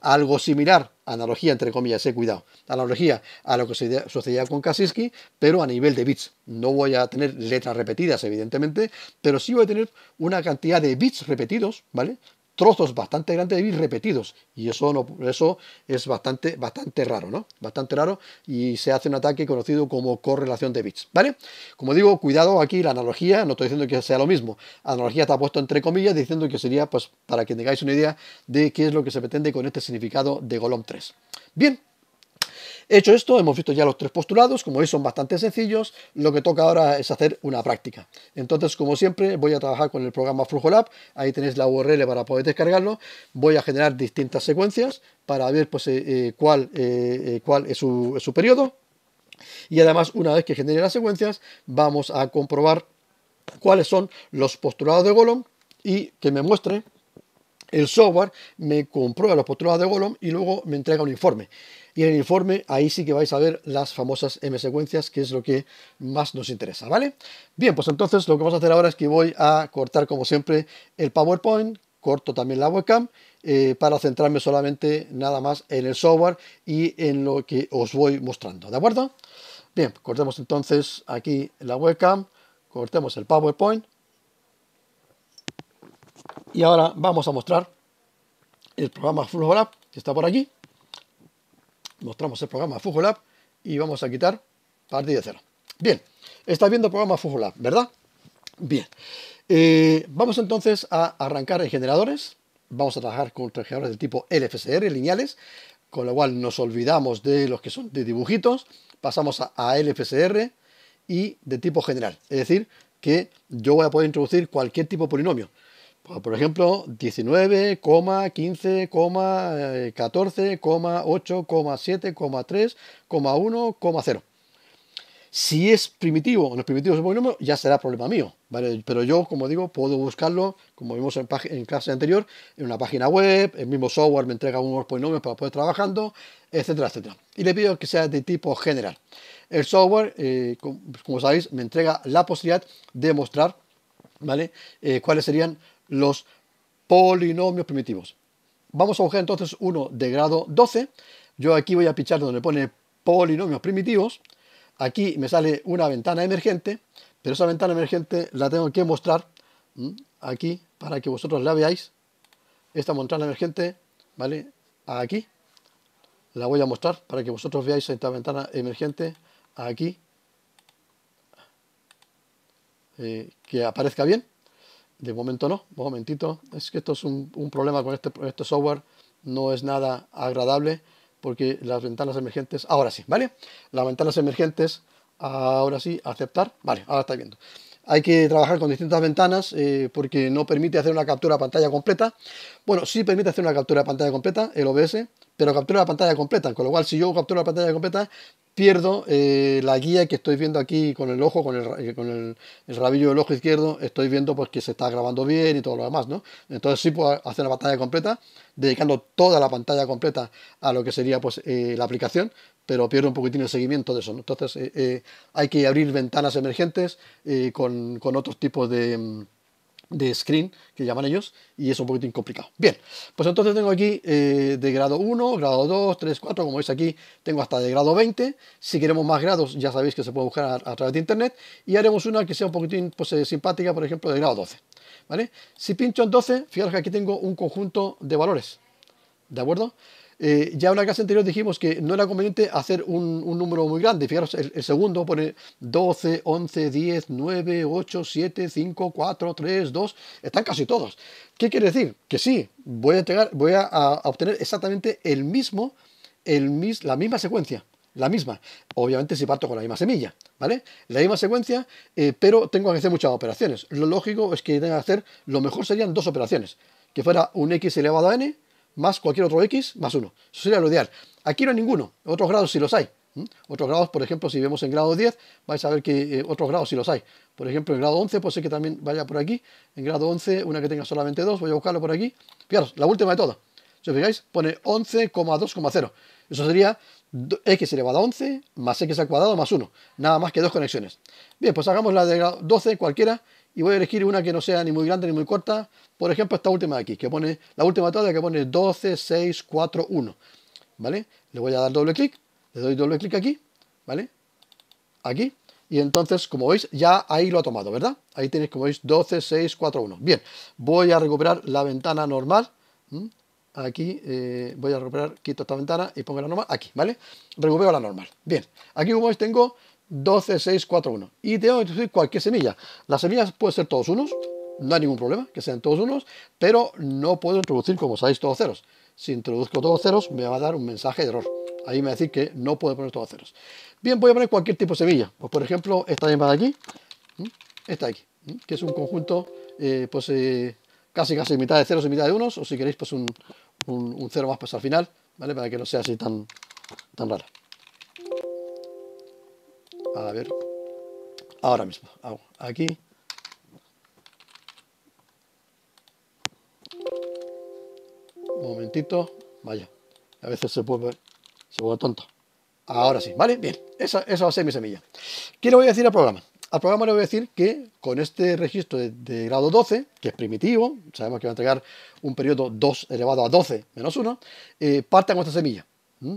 algo similar, analogía entre comillas, eh, cuidado, analogía a lo que sucedía con Kaczynski, pero a nivel de bits. No voy a tener letras repetidas, evidentemente, pero sí voy a tener una cantidad de bits repetidos, ¿vale? trozos bastante grandes de bits repetidos y eso no, eso es bastante bastante raro no bastante raro y se hace un ataque conocido como correlación de bits vale como digo cuidado aquí la analogía no estoy diciendo que sea lo mismo la analogía está puesto entre comillas diciendo que sería pues para que tengáis una idea de qué es lo que se pretende con este significado de golom 3 bien Hecho esto, hemos visto ya los tres postulados, como veis son bastante sencillos, lo que toca ahora es hacer una práctica. Entonces, como siempre, voy a trabajar con el programa FlujoLab, ahí tenéis la URL para poder descargarlo, voy a generar distintas secuencias para ver pues, eh, eh, cuál, eh, cuál es su, su periodo, y además, una vez que genere las secuencias, vamos a comprobar cuáles son los postulados de Golom y que me muestre el software me comprueba los postulados de Golom y luego me entrega un informe. Y en el informe ahí sí que vais a ver las famosas M secuencias, que es lo que más nos interesa, ¿vale? Bien, pues entonces lo que vamos a hacer ahora es que voy a cortar como siempre el PowerPoint, corto también la webcam eh, para centrarme solamente nada más en el software y en lo que os voy mostrando, ¿de acuerdo? Bien, cortemos entonces aquí la webcam, cortemos el PowerPoint y ahora vamos a mostrar el programa FUJOLAB que está por aquí. Mostramos el programa FUJOLAB y vamos a quitar partir de cero. Bien, estás viendo el programa FUJOLAB, ¿verdad? Bien, eh, vamos entonces a arrancar en generadores. Vamos a trabajar con generadores del tipo LFSR, lineales, con lo cual nos olvidamos de los que son de dibujitos. Pasamos a, a LFSR y de tipo general, es decir, que yo voy a poder introducir cualquier tipo de polinomio. Ah, por ejemplo, 19, 15, 14, 8, 7, 0. Si es primitivo o no es primitivo polinomio, ya será problema mío. ¿vale? Pero yo, como digo, puedo buscarlo, como vimos en, clase anterior, en una página web, el mismo software me entrega unos polinomios para poder trabajando, etcétera, etcétera. Y le pido que sea de tipo general. El software, eh, como, sabéis, me entrega la posibilidad de mostrar ¿vale? Eh, cuáles serían los polinomios primitivos. Vamos a buscar entonces uno de grado 12. Yo aquí voy a pichar donde pone polinomios primitivos. Aquí me sale una ventana emergente, pero esa ventana emergente la tengo que mostrar aquí para que vosotros la veáis. Esta ventana emergente, ¿vale? Aquí. La voy a mostrar para que vosotros veáis esta ventana emergente aquí. Eh, que aparezca bien. De momento no, un momentito. Es que esto es un, problema con este, este, software, no es nada agradable porque las ventanas emergentes, ahora sí, ¿vale? Las ventanas emergentes, ahora sí, aceptar, vale, ahora está viendo. Hay que trabajar con distintas ventanas eh, porque no permite hacer una captura de pantalla completa. Bueno, sí permite hacer una captura de pantalla completa, el OBS, pero captura la pantalla completa, con lo cual si yo capturo la pantalla completa pierdo eh, la guía que estoy viendo aquí con el ojo, con, el, eh, con el, rabillo del ojo izquierdo, estoy viendo pues, que se está grabando bien y todo lo demás, ¿no? Entonces sí puedo hacer una pantalla completa, dedicando toda la pantalla completa a lo que sería pues, eh, la aplicación, pero pierdo un poquitín el seguimiento de eso, Entonces hay que abrir ventanas emergentes con, otros tipos de mm, de screen que llaman ellos y es un poquito complicado. Bien, pues entonces tengo aquí eh, de grado 1, grado 2, 3, 4, como veis aquí tengo hasta de grado 20. Si queremos más grados ya sabéis que se puede buscar a, través de internet y haremos una que sea un poquitín pues, eh, simpática, por ejemplo, de grado 12. ¿vale? Si pincho en 12, fijaros que aquí tengo un conjunto de valores. ¿De acuerdo? Eh, ya en la clase anterior dijimos que no era conveniente hacer un, número muy grande. Fijaros, el, segundo pone 12, 11, 10, 9, 8, 7, 5, 4, 3, 2. Están casi todos. ¿Qué quiere decir? Que sí, voy a, voy a, obtener exactamente el mismo, la misma secuencia la misma. Obviamente si parto con la misma semilla, ¿vale? La misma secuencia, eh, pero tengo que hacer muchas operaciones. Lo lógico es que tenga que hacer, lo mejor serían dos operaciones, que fuera un x elevado a n más cualquier otro x más 1. Eso sería lo ideal. Aquí no hay ninguno, otros grados sí los hay. Otros grados, por ejemplo, si vemos en grado 10, vais a ver que eh, otros grados sí los hay. Por ejemplo, en grado 11 pues sé que también vaya por aquí. En grado 11, una que tenga solamente 2, voy a buscarlo por aquí. Fijaros, la última de todas. Si os fijáis, pone 11,2,0. Eso sería x elevado a 11 más x al cuadrado más 1. Nada más que dos conexiones. Bien, pues hagamos la de grado 12, cualquiera, y voy a elegir una que no sea ni muy grande ni muy corta. Por ejemplo, esta última de aquí, que pone la última tabla que pone 12, 6, 4, 1. ¿Vale? Le voy a dar doble clic, le doy doble clic aquí, ¿vale? Aquí. Y entonces, como veis, ya ahí lo ha tomado, ¿verdad? Ahí tenéis, como veis, 12, 6, 4, 1. Bien, voy a recuperar la ventana normal. Aquí eh, voy a recuperar, quito esta ventana y pongo la normal aquí, ¿vale? Recupero la normal. Bien, aquí como veis tengo 12, 6, 4, Y tengo que introducir cualquier semilla. Las semillas pueden ser todos unos, no hay ningún problema que sean todos unos, pero no puedo introducir, como sabéis, todos ceros. Si introduzco todos ceros, me va a dar un mensaje de error. Ahí me va a decir que no puedo poner todos ceros. Bien, voy a poner cualquier tipo de semilla. Pues, por ejemplo, esta de aquí, esta de aquí, que es un conjunto, eh, pues, eh, casi casi mitad de ceros y mitad de unos, o si queréis, pues, un, cero más pues, al final, ¿vale? Para que no sea así tan, tan rara. A ver, ahora mismo, aquí. Un momentito, vaya, a veces se puede ver, se vuelve tonto. Ahora sí, ¿vale? Bien, esa, esa va a ser mi semilla. ¿Qué le voy a decir al programa? Al programa le voy a decir que con este registro de, grado 12, que es primitivo, sabemos que va a entregar un periodo 2 elevado a 12 menos 1, eh, parta con esta semilla.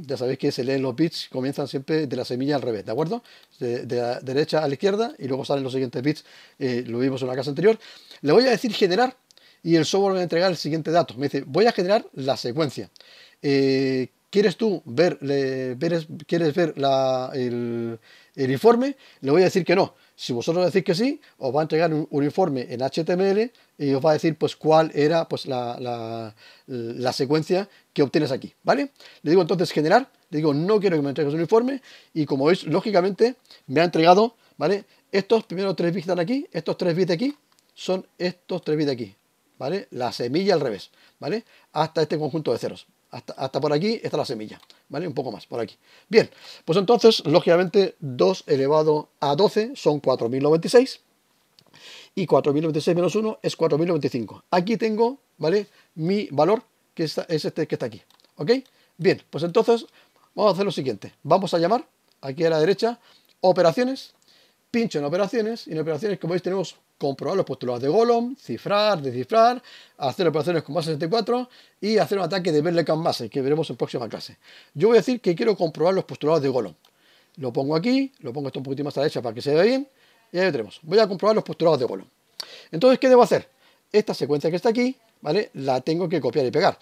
Ya sabéis que se leen los bits, comienzan siempre de la semilla al revés, ¿de acuerdo? De, la derecha a la izquierda y luego salen los siguientes bits, eh, lo vimos en la casa anterior. Le voy a decir generar y el software me va a entregar el siguiente dato. Me dice, voy a generar la secuencia. Eh, ¿Quieres tú ver, quieres ver el informe? Le voy a decir que no si vosotros decís que sí, os va a entregar un, informe en HTML y os va a decir pues cuál era pues la, secuencia que obtienes aquí, ¿vale? Le digo entonces generar, le digo no quiero que me entregues un informe y como veis, lógicamente me ha entregado, ¿vale? Estos primeros tres bits de aquí, estos tres bits de aquí, son estos tres bits de aquí, ¿vale? La semilla al revés, ¿vale? Hasta este conjunto de ceros. Hasta, por aquí está la semilla, ¿vale? Un poco más, por aquí. Bien, pues entonces, lógicamente, 2 elevado a 12 son 4096. Y 4096 menos 1 es 4095. Aquí tengo, ¿vale? Mi valor, que es este que está aquí, ¿ok? Bien, pues entonces, vamos a hacer lo siguiente. Vamos a llamar, aquí a la derecha, operaciones. Pincho en operaciones. Y en operaciones, como veis, tenemos comprobar los postulados de Gollum, cifrar, descifrar, hacer operaciones con base 64 y hacer un ataque de Berlecan base, que veremos en próxima clase. Yo voy a decir que quiero comprobar los postulados de Gollum Lo pongo aquí, lo pongo esto un poquito más a la derecha para que se vea bien, y ahí lo tenemos. Voy a comprobar los postulados de Gollum Entonces, ¿qué debo hacer? Esta secuencia que está aquí, ¿vale? La tengo que copiar y pegar.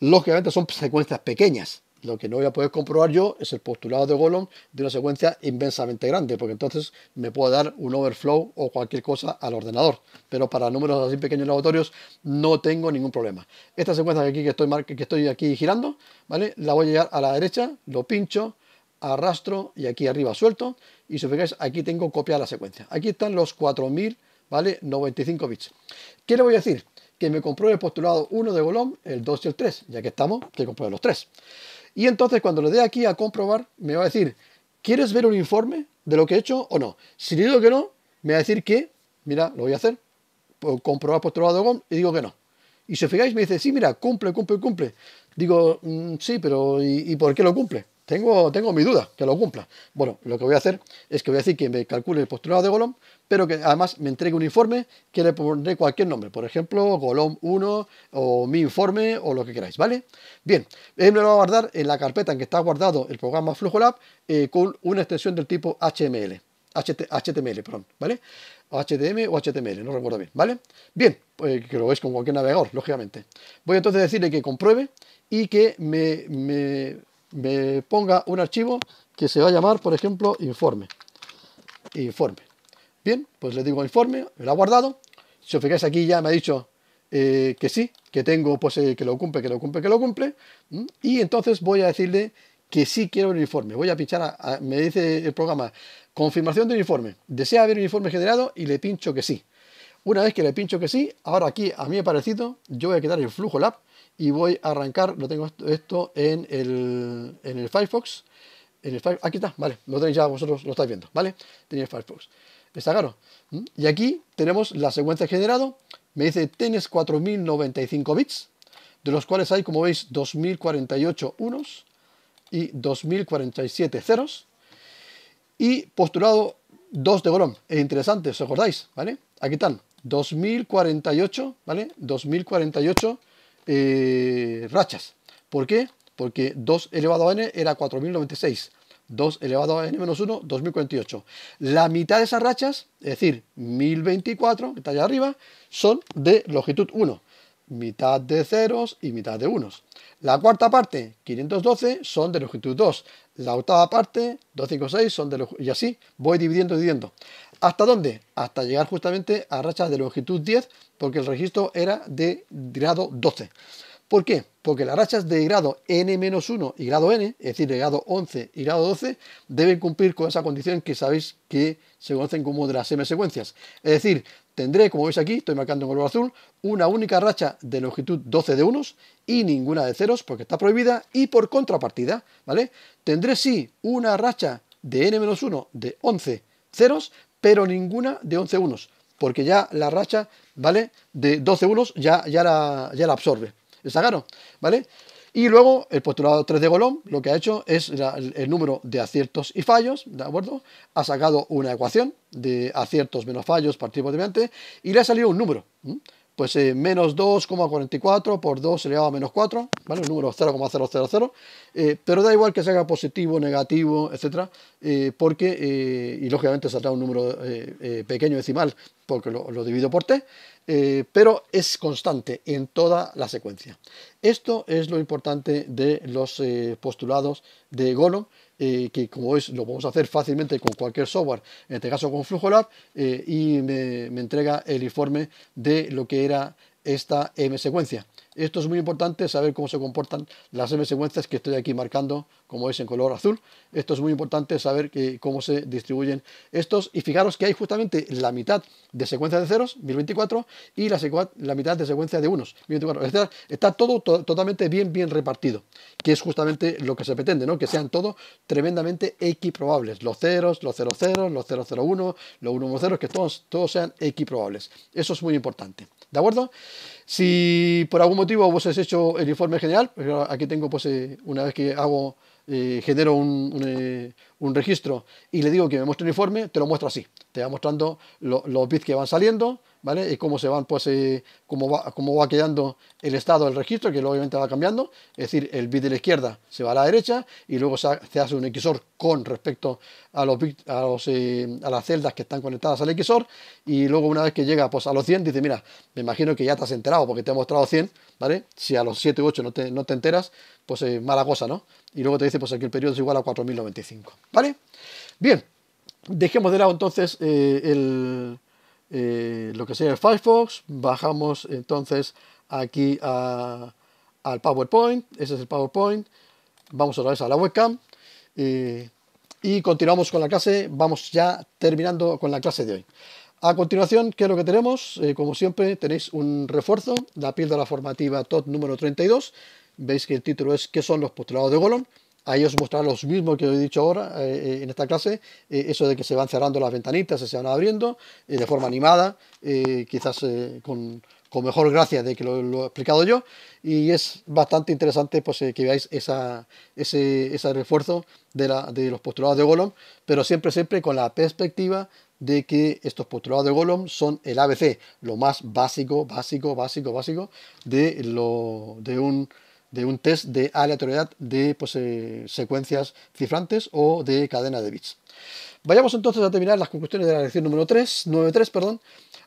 Lógicamente son secuencias pequeñas, lo que no voy a poder comprobar yo es el postulado de Golom de una secuencia inmensamente grande, porque entonces me puedo dar un overflow o cualquier cosa al ordenador. Pero para números así pequeños laboratorios no tengo ningún problema. Esta secuencia que aquí que estoy, que estoy aquí girando, ¿vale? La voy a llegar a la derecha, lo pincho, arrastro y aquí arriba suelto. Y si os fijáis, aquí tengo copia de la secuencia. Aquí están los 4000, ¿vale? 95 bits. ¿Qué le voy a decir? Que me compruebe el postulado 1 de Golom, el 2 y el 3, ya que estamos, que compruebe los 3. Y entonces cuando le dé aquí a comprobar, me va a decir, ¿quieres ver un informe de lo que he hecho o no? Si le digo que no, me va a decir que, mira, lo voy a hacer, comprobar por otro lado y digo que no. Y si os fijáis, me dice, sí, mira, cumple, cumple, cumple. Digo, mm, sí, pero ¿y por qué lo cumple? Tengo, mi duda, que lo cumpla. Bueno, lo que voy a hacer es que voy a decir que me calcule el postulado de Golom, pero que además me entregue un informe que le pondré cualquier nombre, por ejemplo, Golom 1 o mi informe o lo que queráis, ¿vale? Bien, él me lo va a guardar en la carpeta en que está guardado el programa FlujoLab Lab eh, con una extensión del tipo html HTML, perdón, ¿vale? O HTML o HTML, no recuerdo bien, ¿vale? Bien, pues, que lo veis con cualquier navegador, lógicamente. Voy entonces a decirle que compruebe y que me me ponga un archivo que se va a llamar, por ejemplo, informe. Informe. Bien, pues le digo informe, me lo ha guardado. Si os fijáis aquí ya me ha dicho eh, que sí, que tengo, pues eh, que lo cumple, que lo cumple, que lo cumple. Y entonces voy a decirle que sí quiero un informe. Voy a pinchar, a, me dice el programa, confirmación de informe. Desea ver un informe generado y le pincho que sí. Una vez que le pincho que sí, ahora aquí a mí ha parecido, yo voy a quitar el flujo lab y voy a arrancar, lo tengo esto en el, Firefox, en el aquí está, vale, lo tenéis ya vosotros, lo estáis viendo, ¿vale? Tenéis Firefox, está claro. ¿Mm? Y aquí tenemos la secuencia generado, me dice tienes 4095 bits, de los cuales hay, como veis, 2048 unos y 2047 ceros, y postulado 2 de Gorón, es interesante, ¿os acordáis? ¿Vale? Aquí están, 2048, ¿vale? 2048 eh, rachas. ¿Por qué? Porque 2 elevado a n era 4096. 2 elevado a n menos 1, 2048. La mitad de esas rachas, es decir, 1024, que está allá arriba, son de longitud 1. Mitad de ceros y mitad de unos. La cuarta parte, 512, son de longitud 2. La octava parte, 256, son de longitud... Y así voy dividiendo, y dividiendo. ¿Hasta dónde? Hasta llegar justamente a rachas de longitud 10, porque el registro era de grado 12. ¿Por qué? Porque las rachas de grado n-1 y grado n, es decir, de grado 11 y grado 12, deben cumplir con esa condición que sabéis que se conocen como de las m-secuencias. Es decir, tendré, como veis aquí, estoy marcando en color azul, una única racha de longitud 12 de unos y ninguna de ceros porque está prohibida y por contrapartida, ¿vale? Tendré sí una racha de n-1 de 11 ceros, pero ninguna de 11 unos, porque ya la racha, ¿vale? De 12 unos ya, ya, la, ya la absorbe ¿está claro?, ¿vale? Y luego el postulado 3 de Golón lo que ha hecho es el número de aciertos y fallos, ¿de acuerdo? Ha sacado una ecuación de aciertos menos fallos partido por mediante, y le ha salido un número pues eh, menos 2,44 por 2 elevado a menos 4, ¿vale? Un número 0,000, eh, pero da igual que se haga positivo, negativo, etcétera, eh, porque, y lógicamente saldrá un número pequeño decimal, porque lo, divido por t, pero es constante en toda la secuencia. Esto es lo importante de los postulados de Golo. Eh, que como es lo podemos hacer fácilmente con cualquier software, en este caso con FlujoLab, eh, y me entrega el informe de lo que era esta M secuencia. Esto es muy importante, saber cómo se comportan las M secuencias que estoy aquí marcando, como veis en color azul. Esto es muy importante, saber que, cómo se distribuyen estos. Y fijaros que hay justamente la mitad de secuencia de ceros, 1024, y la, mitad de secuencia de unos, 1024. está todo totalmente bien, bien repartido, que es justamente lo que se pretende, ¿no? que sean todos tremendamente equiprobables. Los ceros, los 00, los 001, los 110, que todos, todos sean equiprobables. Eso es muy importante. ¿De acuerdo? Si por algún motivo vos has hecho el informe general, aquí tengo pues, eh, una vez que hago eh, genero eh, un, registro y le digo que me muestre un informe, te lo muestro así. Te va mostrando los bits que van saliendo, ¿vale? Y cómo se van, pues, eh, cómo, va, quedando el estado del registro, que obviamente va cambiando. Es decir, el bit de la izquierda se va a la derecha y luego se, hace un XOR con respecto a los, a, los las celdas que están conectadas al XOR. Y luego una vez que llega pues, a los 100, dice, mira, me imagino que ya te has enterado porque te he mostrado 100, ¿vale? Si a los 7 u 8 no te, no te enteras, pues es mala cosa, ¿no? Y luego te dice, pues aquí el periodo es igual a 4.095. ¿Vale? Bien, dejemos de lado entonces eh, eh, lo que sea el Firefox, bajamos entonces aquí al PowerPoint, ese es el PowerPoint, vamos otra vez a la webcam eh, y continuamos con la clase, vamos ya terminando con la clase de hoy. A continuación, ¿qué es lo que tenemos? como siempre, tenéis un refuerzo, la píldora formativa TOT número 32, veis que el título es ¿Qué son los postulados de Golomb? Ahí os mostraré los mismos que os he dicho ahora eh, eh, en esta clase, eh, eso de que se van cerrando las ventanitas, se van abriendo de forma animada, quizás con, mejor gracia de que lo, he explicado yo, y es bastante interesante pues, que veáis esa, ese, refuerzo de, los postulados de Golomb, pero siempre, siempre con la perspectiva de que estos postulados de Golomb son el ABC, lo más básico, básico, básico, básico de, lo, de un de un test de aleatoriedad de pues, eh, secuencias cifrantes o de cadena de bits. Vayamos entonces a terminar las conclusiones de la lección número 3, 9.3, perdón.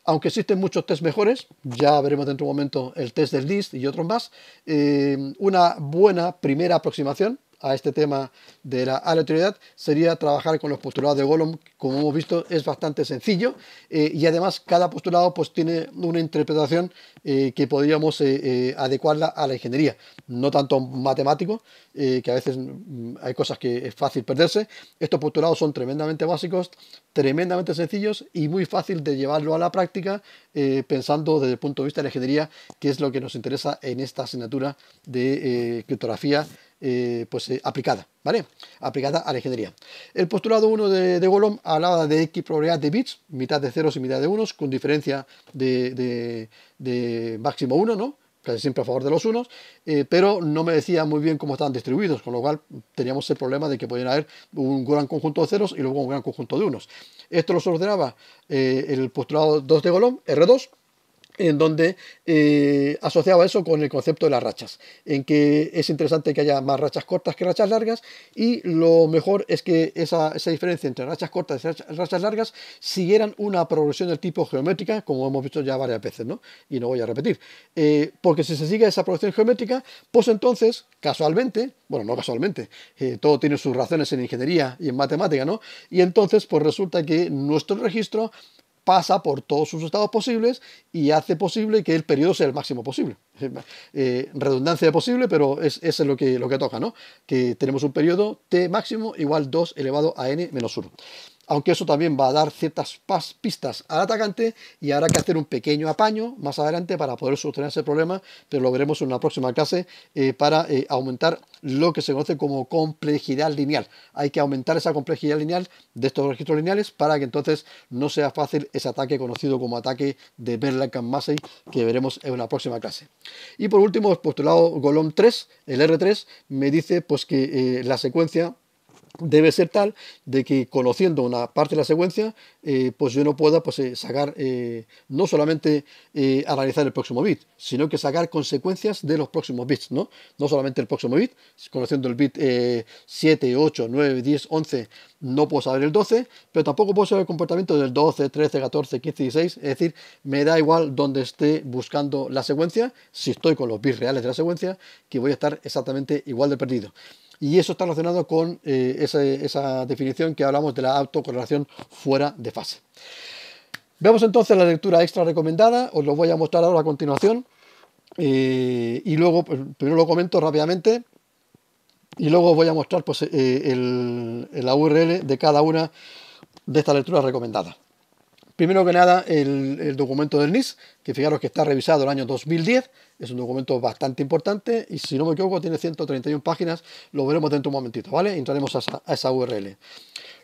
Aunque existen muchos test mejores, ya veremos dentro de un momento el test del list y otros más, eh, una buena primera aproximación a este tema de la aleatoriedad sería trabajar con los postulados de Gollum, como hemos visto es bastante sencillo eh, y además cada postulado pues tiene una interpretación eh, que podríamos eh, adecuarla a la ingeniería, no tanto matemático, que a veces mm, hay cosas que es fácil perderse. Estos postulados son tremendamente básicos, tremendamente sencillos y muy fácil de llevarlo a la práctica pensando desde el punto de vista de la ingeniería, que es lo que nos interesa en esta asignatura de criptografía eh, pues, eh, aplicada, ¿vale? Aplicada a la ingeniería. El postulado 1 de, de Golom hablaba de X probabilidad de bits, mitad de ceros y mitad de unos, con diferencia de, máximo 1, ¿no? casi siempre a favor de los unos, eh, pero no me decía muy bien cómo estaban distribuidos, con lo cual teníamos el problema de que podían haber un gran conjunto de ceros y luego un gran conjunto de unos. Esto los ordenaba el postulado 2 de Golomb, R2, en donde eh, asociaba eso con el concepto de las rachas, en que es interesante que haya más rachas cortas que rachas largas y lo mejor es que esa, diferencia entre rachas cortas y rachas, largas siguieran una progresión del tipo geométrica, como hemos visto ya varias veces, ¿no? Y no voy a repetir. Eh, porque si se sigue esa progresión geométrica, pues entonces, casualmente, bueno, no casualmente, eh, todo tiene sus razones en ingeniería y en matemática, ¿no? Y entonces, pues resulta que nuestro registro pasa por todos sus estados posibles y hace posible que el periodo sea el máximo posible. [laughs] Eh, redundancia posible, pero es, eso es lo que, lo que toca, ¿no? Que tenemos un periodo t máximo igual 2 elevado a n menos 1 aunque eso también va a dar ciertas pistas al atacante y habrá que hacer un pequeño apaño más adelante para poder solucionar ese problema, pero lo veremos en una próxima clase eh, para eh, aumentar lo que se conoce como complejidad lineal. Hay que aumentar esa complejidad lineal de estos registros lineales para que entonces no sea fácil ese ataque conocido como ataque de berlekamp massey que veremos en una próxima clase. Y por último, el postulado Golom 3, el R3, me dice pues que eh, la secuencia debe ser tal de que conociendo una parte de la secuencia, eh, pues yo no pueda pues, eh, sacar, eh, no solamente analizar el próximo bit, sino que sacar consecuencias de los próximos bits, ¿no? No solamente el próximo bit, conociendo el bit 7, 8, 9, 10, 11, no puedo saber el 12, pero tampoco puedo saber el comportamiento del 12, 13, 14, 15, 16, es decir, me da igual donde esté buscando la secuencia, si estoy con los bits reales de la secuencia, que voy a estar exactamente igual de perdido. Y eso está relacionado con eh, esa, definición que hablamos de la autocorrelación fuera de fase. Veamos entonces la lectura extra recomendada, os lo voy a mostrar ahora a continuación. Eh, y luego, pues, primero lo comento rápidamente y luego os voy a mostrar pues, eh, el, la URL de cada una de estas lecturas recomendadas. Primero que nada, el, el documento del NIS, que fijaros que está revisado el año 2010 es un documento bastante importante y si no me equivoco tiene 131 páginas, lo veremos dentro de un momentito, ¿vale? Entraremos a esa, a esa URL.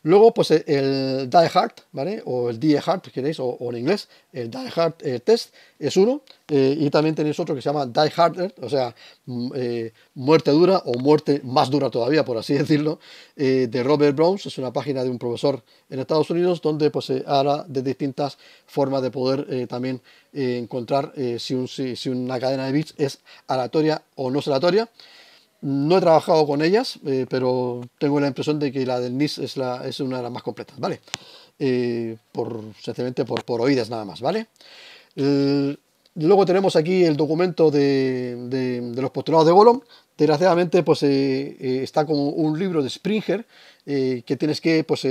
Luego, pues el Die Hard, ¿vale? O el Die Hard, si queréis, o, en inglés, el Die Hard eh, Test es uno. Eh, y también tenéis otro que se llama Die Harder, o sea, mm, eh, muerte dura o muerte más dura todavía, por así [laughs] decirlo, de Robert Browns. Es una página de un profesor en Estados Unidos donde pues se habla de distintas formas de poder también encontrar si, si, una cadena de bits es aleatoria o no es aleatoria. No he trabajado con ellas, eh, pero tengo la impresión de que la del NIS es, es una de las más completas, ¿vale? Eh, por, sencillamente por, oídas nada más, ¿vale? luego tenemos aquí el documento de, los postulados de Golom. Desgraciadamente, pues eh, está como un libro de Springer que tienes que, pues,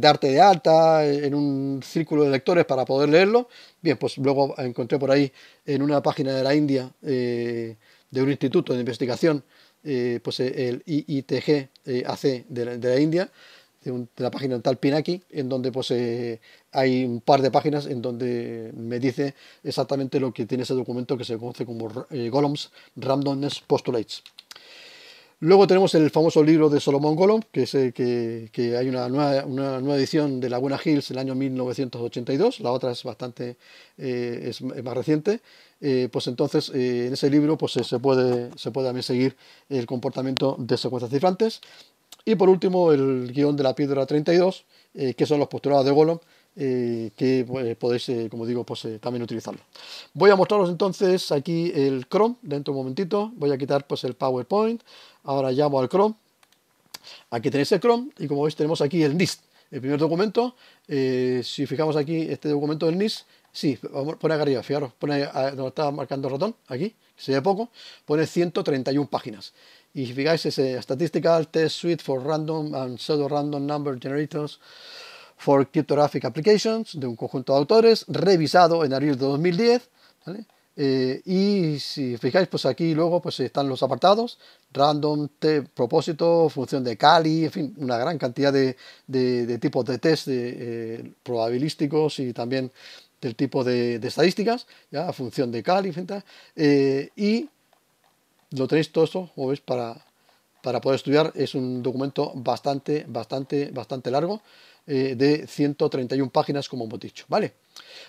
darte de alta en un círculo de lectores para poder leerlo. Bien, pues luego encontré por ahí en una página de la India de un instituto de investigación, eh, pues, eh, el IITG eh, de la, India, de, la página tal Pinaki, en donde pues hay un par de páginas en donde me dice exactamente lo que tiene ese documento que se conoce como Gollum's Randomness Postulates. Luego tenemos el famoso libro de Solomon Golomb, que, es, eh, que, que hay una nueva, una nueva, edición de Laguna Hills el año 1982, la otra es bastante eh, es, más reciente. Eh, pues entonces en ese libro pues, se, puede, se puede también seguir el comportamiento de secuencias cifrantes. Y por último, el guión de la piedra 32, que son los postulados de Golomb, eh, que eh, podéis, eh, como digo, pues también utilizarlo. Voy a mostraros entonces aquí el Chrome, dentro de un momentito, voy a quitar pues el PowerPoint, ahora llamo al Chrome, aquí tenéis el Chrome y como veis tenemos aquí el NIST, el primer documento, si fijamos aquí este documento del NIST, sí, pone acá arriba, fijaros, pone donde ah, está marcando el ratón, aquí, se ve poco, pone 131 páginas. Y si fijáis, ese Statistical Test Suite for Random and Pseudo-Random Number Generators, for Cryptographic Applications, de un conjunto de autores, revisado en abril de 2010. Eh, y si fijáis, pues aquí luego pues están los apartados, random, test propósito, función de Cali, en fin, una gran cantidad de, de, tipos de test eh, probabilísticos y también del tipo de, estadísticas, ya función de Cali, eh, y lo tenéis todo eso, como veis, para, para poder estudiar. Es un documento bastante, bastante, bastante largo. Eh, de 131 páginas, como hemos dicho, ¿vale?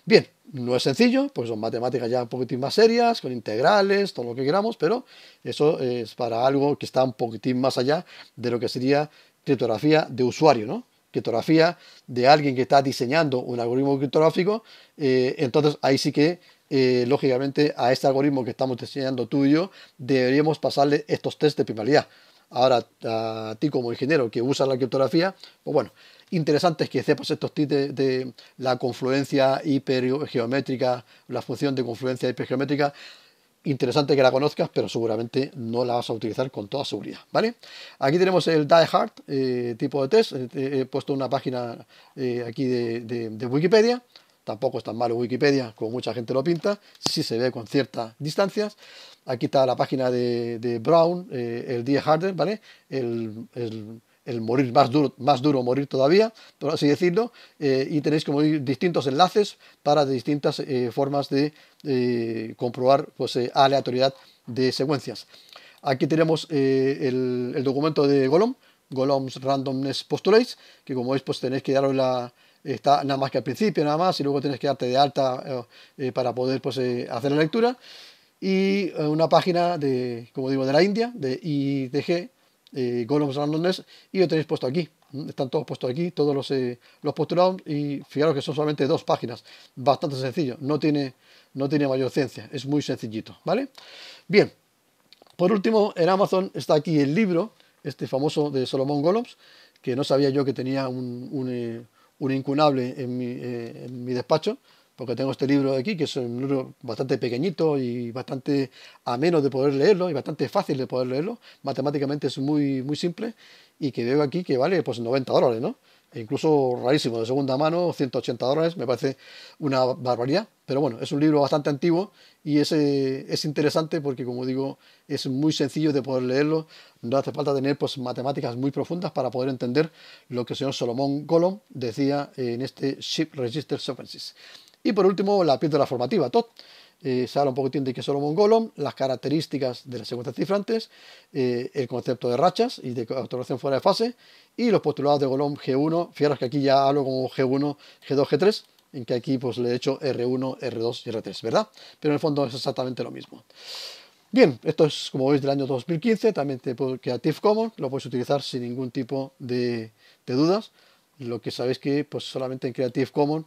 Bien, no es sencillo, pues son matemáticas ya un poquitín más serias, con integrales, todo lo que queramos, pero eso es para algo que está un poquitín más allá de lo que sería criptografía de usuario, ¿no? Criptografía de alguien que está diseñando un algoritmo criptográfico, eh, entonces ahí sí que eh, lógicamente a este algoritmo que estamos diseñando tú y yo deberíamos pasarle estos test de primalidad. Ahora, a ti como ingeniero que usa la criptografía, pues bueno, interesante es que sepas estos títulos de, la confluencia hipergeométrica, la función de confluencia hipergeométrica. Interesante que la conozcas, pero seguramente no la vas a utilizar con toda seguridad, ¿vale? Aquí tenemos el Die Hard eh, tipo de test. Eh, eh, he puesto una página aquí de, Wikipedia tampoco es tan malo Wikipedia como mucha gente lo pinta, sí se ve con ciertas distancias. Aquí está la página de, Brown, el Die Harder, ¿vale? el, el morir más duro, más duro morir todavía, por así decirlo, eh, y tenéis como distintos enlaces para distintas eh, formas de eh, comprobar pues, aleatoriedad de secuencias. Aquí tenemos el, documento de Golom, Golom's Randomness Postulates, que como veis pues tenéis que daros la, está nada más que al principio nada más y luego tenéis que darte de alta para poder pues, hacer la lectura y una página de como digo de la India de IDG eh, golems y lo tenéis puesto aquí. Están todos puestos aquí, todos los, eh, postulados y fijaros que son solamente dos páginas. Bastante sencillo, no tiene, mayor ciencia, es muy sencillito, ¿vale? Bien, por último en Amazon está aquí el libro, este famoso de Solomon Golems, que no sabía yo que tenía un, eh, incunable en mi eh, despacho, porque tengo este libro aquí, que es un libro bastante pequeñito y bastante ameno de poder leerlo y bastante fácil de poder leerlo. Matemáticamente es muy, muy simple y que veo aquí que vale pues 90 dólares, ¿no? E incluso rarísimo, de segunda mano, 180 dólares, me parece una barbaridad. Pero bueno, es un libro bastante antiguo y es, eh, es interesante porque, como digo, es muy sencillo de poder leerlo. No hace falta tener pues, matemáticas muy profundas para poder entender lo que el señor Solomon Golom decía en este Ship Register Sequences. Y por último, la píldora formativa, TOT. Eh, se habla un poquitín de que es Golom, las características de las secuencias cifrantes, eh, el concepto de rachas y de autorización fuera de fase, y los postulados de Golom G1. Fijaros que aquí ya hablo como G1, G2, G3, en que aquí pues le he hecho R1, R2 y R3, ¿verdad? Pero en el fondo es exactamente lo mismo. Bien, esto es como veis del año 2015, también te puedo, Creative Commons, lo puedes utilizar sin ningún tipo de, dudas. Lo que sabéis que pues solamente en Creative Commons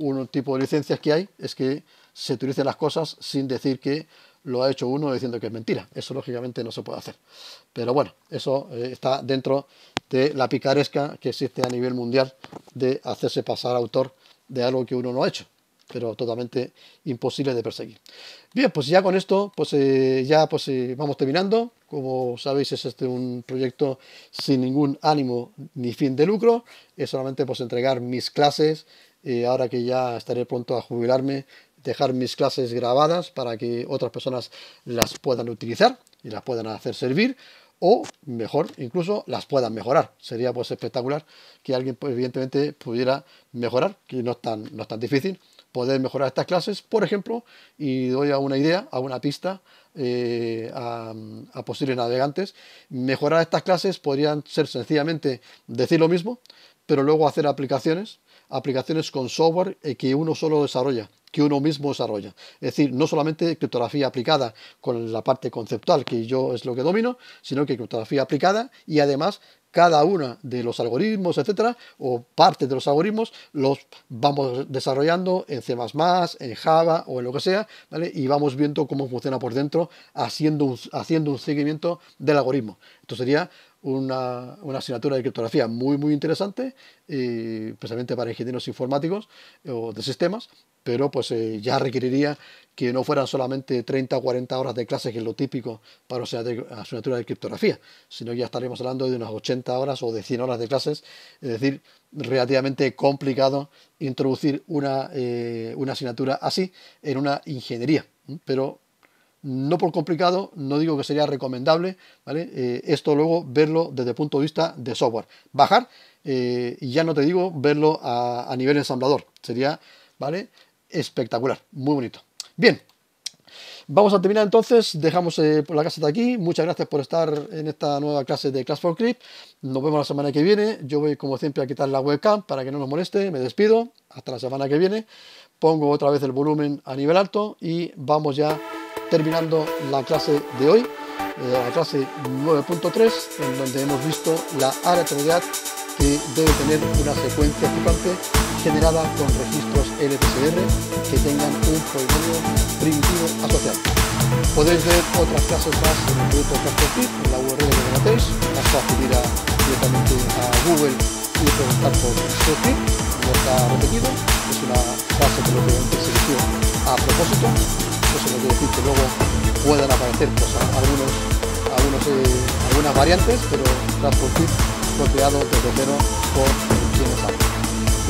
un tipo de licencias que hay es que se utilicen las cosas sin decir que lo ha hecho uno diciendo que es mentira. Eso lógicamente no se puede hacer. Pero bueno, eso eh, está dentro de la picaresca que existe a nivel mundial de hacerse pasar autor de algo que uno no ha hecho, pero totalmente imposible de perseguir. Bien, pues ya con esto, pues eh, ya pues eh, vamos terminando. Como sabéis, es este un proyecto sin ningún ánimo ni fin de lucro. Es solamente pues entregar mis clases eh, ahora que ya estaré pronto a jubilarme, dejar mis clases grabadas para que otras personas las puedan utilizar y las puedan hacer servir o mejor, incluso las puedan mejorar. Sería pues espectacular que alguien pues, evidentemente pudiera mejorar, que no es tan, difícil, poder mejorar estas clases, por ejemplo, y doy a una idea, a una pista eh, a, posibles navegantes, mejorar estas clases podrían ser sencillamente decir lo mismo, pero luego hacer aplicaciones aplicaciones con software eh, que uno solo desarrolla, que uno mismo desarrolla. Es decir, no solamente criptografía aplicada con la parte conceptual, que yo es lo que domino, sino que criptografía aplicada y además cada uno de los algoritmos, etcétera, o parte de los algoritmos, los vamos desarrollando en C, en Java o en lo que sea, ¿vale? Y vamos viendo cómo funciona por dentro, haciendo un, haciendo un seguimiento del algoritmo. Esto sería una, asignatura de criptografía muy, muy interesante, y, precisamente para ingenieros informáticos eh, o de sistemas, pero pues eh, ya requeriría que no fueran solamente 30 o 40 horas de clases que es lo típico para una asignatura de criptografía, sino ya estaríamos hablando de unas 80 horas o de 100 horas de clases, es decir, relativamente complicado introducir una, eh, una asignatura así en una ingeniería, pero no por complicado, no digo que sería recomendable, ¿vale? Eh, esto luego verlo desde el punto de vista de software. Bajar, eh, y ya no te digo verlo a, nivel ensamblador, sería, ¿vale? Espectacular, muy bonito. Bien, vamos a terminar entonces, dejamos eh, la casa de aquí, muchas gracias por estar en esta nueva clase de Class for Clip, nos vemos la semana que viene, yo voy como siempre a quitar la webcam para que no nos moleste, me despido, hasta la semana que viene, pongo otra vez el volumen a nivel alto y vamos ya terminando la clase de hoy, eh, la clase 9.3, en donde hemos visto la aleatoriedad que debe tener una secuencia flipante generada con registros LPCR que tengan un polinomio primitivo asociado. Podéis ver otras clases más en el proyecto en la URL que tenéis, basta acudir a, directamente a Google y preguntar por CastleFit, no está repetido, es una clase que lo que se eligió a propósito eso no quiere decir que luego puedan aparecer pues, algunos, eh, algunas variantes, pero tras fue creado desde cero por quienes sabe.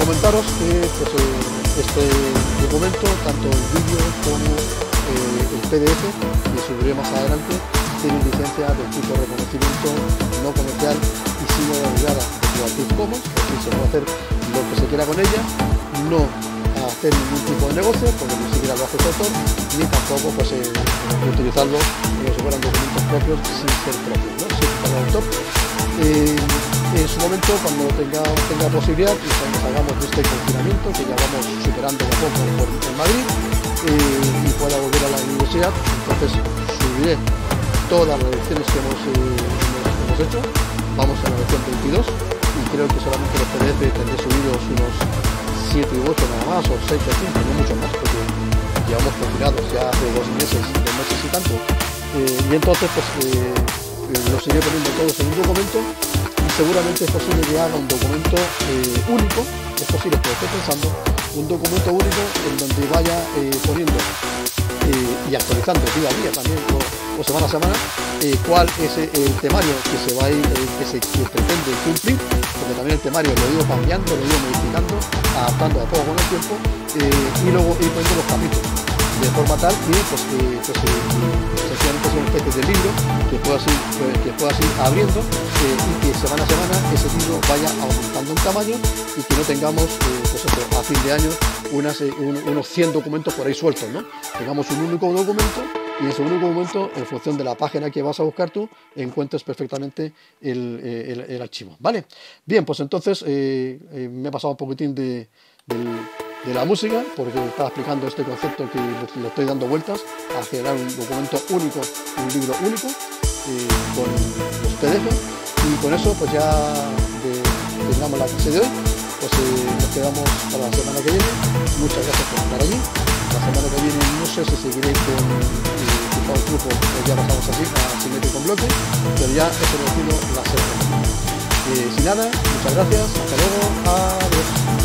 Comentaros que pues, eh, este documento, tanto el vídeo como eh, el PDF, que subiré más adelante, tiene licencia de tipo de reconocimiento no comercial y sigue obligada de Creative Commons, así se puede hacer lo que se quiera con ella, no existe ningún tipo de negocio, porque ni siquiera lo hace el ni tampoco pues, eh, utilizarlo como si fueran documentos propios sin ser propios, ¿no? el top. Eh, en su momento, cuando tenga, tenga posibilidad, y pues, cuando salgamos de este confinamiento, que ya vamos superando de poco por, en Madrid, eh, y pueda volver a la universidad, entonces subiré todas las lecciones que hemos, eh, hemos hecho, vamos a la lección 22, y creo que solamente los PDF tendré subidos unos 7 y 8 nada más, o 6 o 5, no mucho más, porque llevamos confinados ya hace dos meses, dos meses y tanto. Eh, y entonces, pues, eh, eh lo seguiré poniendo todos en un documento y seguramente es posible que haga un documento eh, único, es posible que lo esté pensando, un documento único en donde vaya poniendo y actualizando día a día también semana a semana eh, cuál es eh, el temario que se va a ir, eh, que se pretende cumplir, porque también el temario lo digo ido lo digo ido modificando, adaptando a poco con el tiempo y luego ir poniendo los capítulos de forma tal que pues, que pues sencillamente son especies de libro que pueda seguir que pueda abriendo y que semana a semana ese libro vaya aumentando en tamaño y que no tengamos pues a fin de año unos 100 documentos por ahí sueltos, ¿no? Tengamos un único documento y en único momento, en función de la página que vas a buscar tú, encuentres perfectamente eh, el, archivo. ¿Vale? Bien, pues entonces eh, eh, me he pasado un poquitín de, la música, porque estaba explicando este concepto que le estoy dando vueltas a generar un documento único, un libro único, con los PDFs, y con eso pues ya terminamos la clase de hoy, pues nos quedamos para la semana que viene. Muchas gracias por estar allí la semana que viene no sé si seguiré con el grupo, pues ya pasamos así, a simétrico con bloque, pero ya he conocido la semana. Eh, sin nada, muchas gracias, hasta luego, adiós.